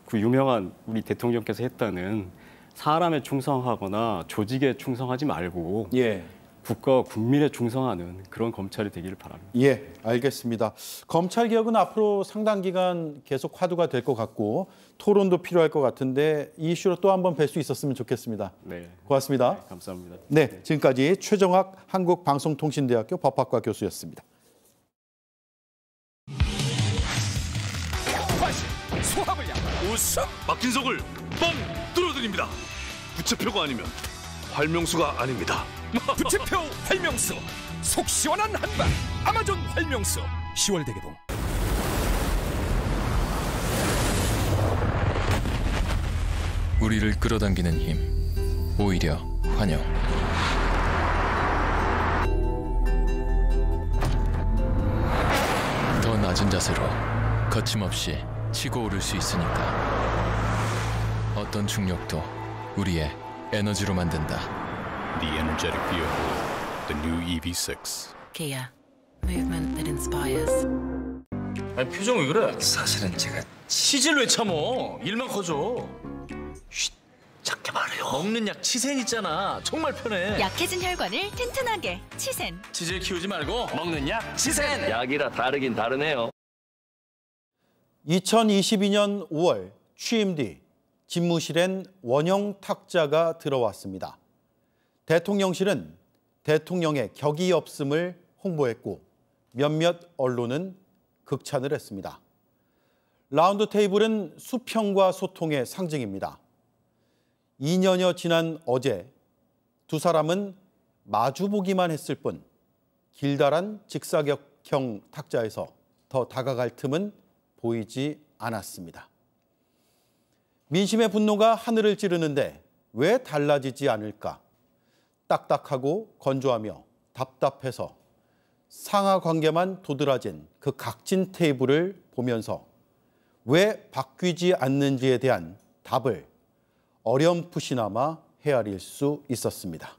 그 유명한 우리 대통령께서 했다는 사람에 충성하거나 조직에 충성하지 말고 예. 국가와 국민에 충성하는 그런 검찰이 되기를 바랍니다. 예, 알겠습니다. 검찰 개혁은 앞으로 상당 기간 계속 화두가 될 것 같고 토론도 필요할 것 같은데 이 이슈로 또 한 번 뵐 수 있었으면 좋겠습니다. 네, 고맙습니다. 네, 감사합니다. 네, 네. 지금까지 최정학 한국방송통신대학교 법학과 교수였습니다. 소화불량, 웃음, 막힌 속을 뻥 뚫어드립니다. 구체표가 아니면 활명수가 아닙니다. [LAUGHS] 부채표 활명수 속 시원한 한방 아마존 활명수 10월 대개봉. 우리를 끌어당기는 힘 오히려 환영. 더 낮은 자세로 거침없이 치고 오를 수 있으니까 어떤 중력도 우리의 에너지로 만든다. The energetic vehicle, the new EV6. Kia, movement that inspires. 아니 표정 왜 그래? 사실은 제가 치질 왜 참어? 일만 커져. 쉿, 작게 말해요. 먹는 약 치센 있잖아. 정말 편해. 약해진 혈관을 튼튼하게 치센. 치질 키우지 말고 먹는 약 치센. 약이라 다르긴 다르네요. 2022년 5월 취임 뒤 집무실엔 원형 탁자가 들어왔습니다. 대통령실은 대통령의 격이 없음을 홍보했고 몇몇 언론은 극찬을 했습니다. 라운드 테이블은 수평과 소통의 상징입니다. 2년여 지난 어제 두 사람은 마주보기만 했을 뿐 길다란 직사각형 탁자에서 더 다가갈 틈은 보이지 않았습니다. 민심의 분노가 하늘을 찌르는데 왜 달라지지 않을까? 딱딱하고 건조하며 답답해서 상하 관계만 도드라진 그 각진 테이블을 보면서 왜 바뀌지 않는지에 대한 답을 어렴풋이나마 헤아릴 수 있었습니다.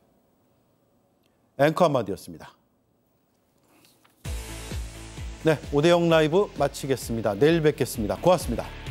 앵커 한마디였습니다. 네, 오대영 라이브 마치겠습니다. 내일 뵙겠습니다. 고맙습니다.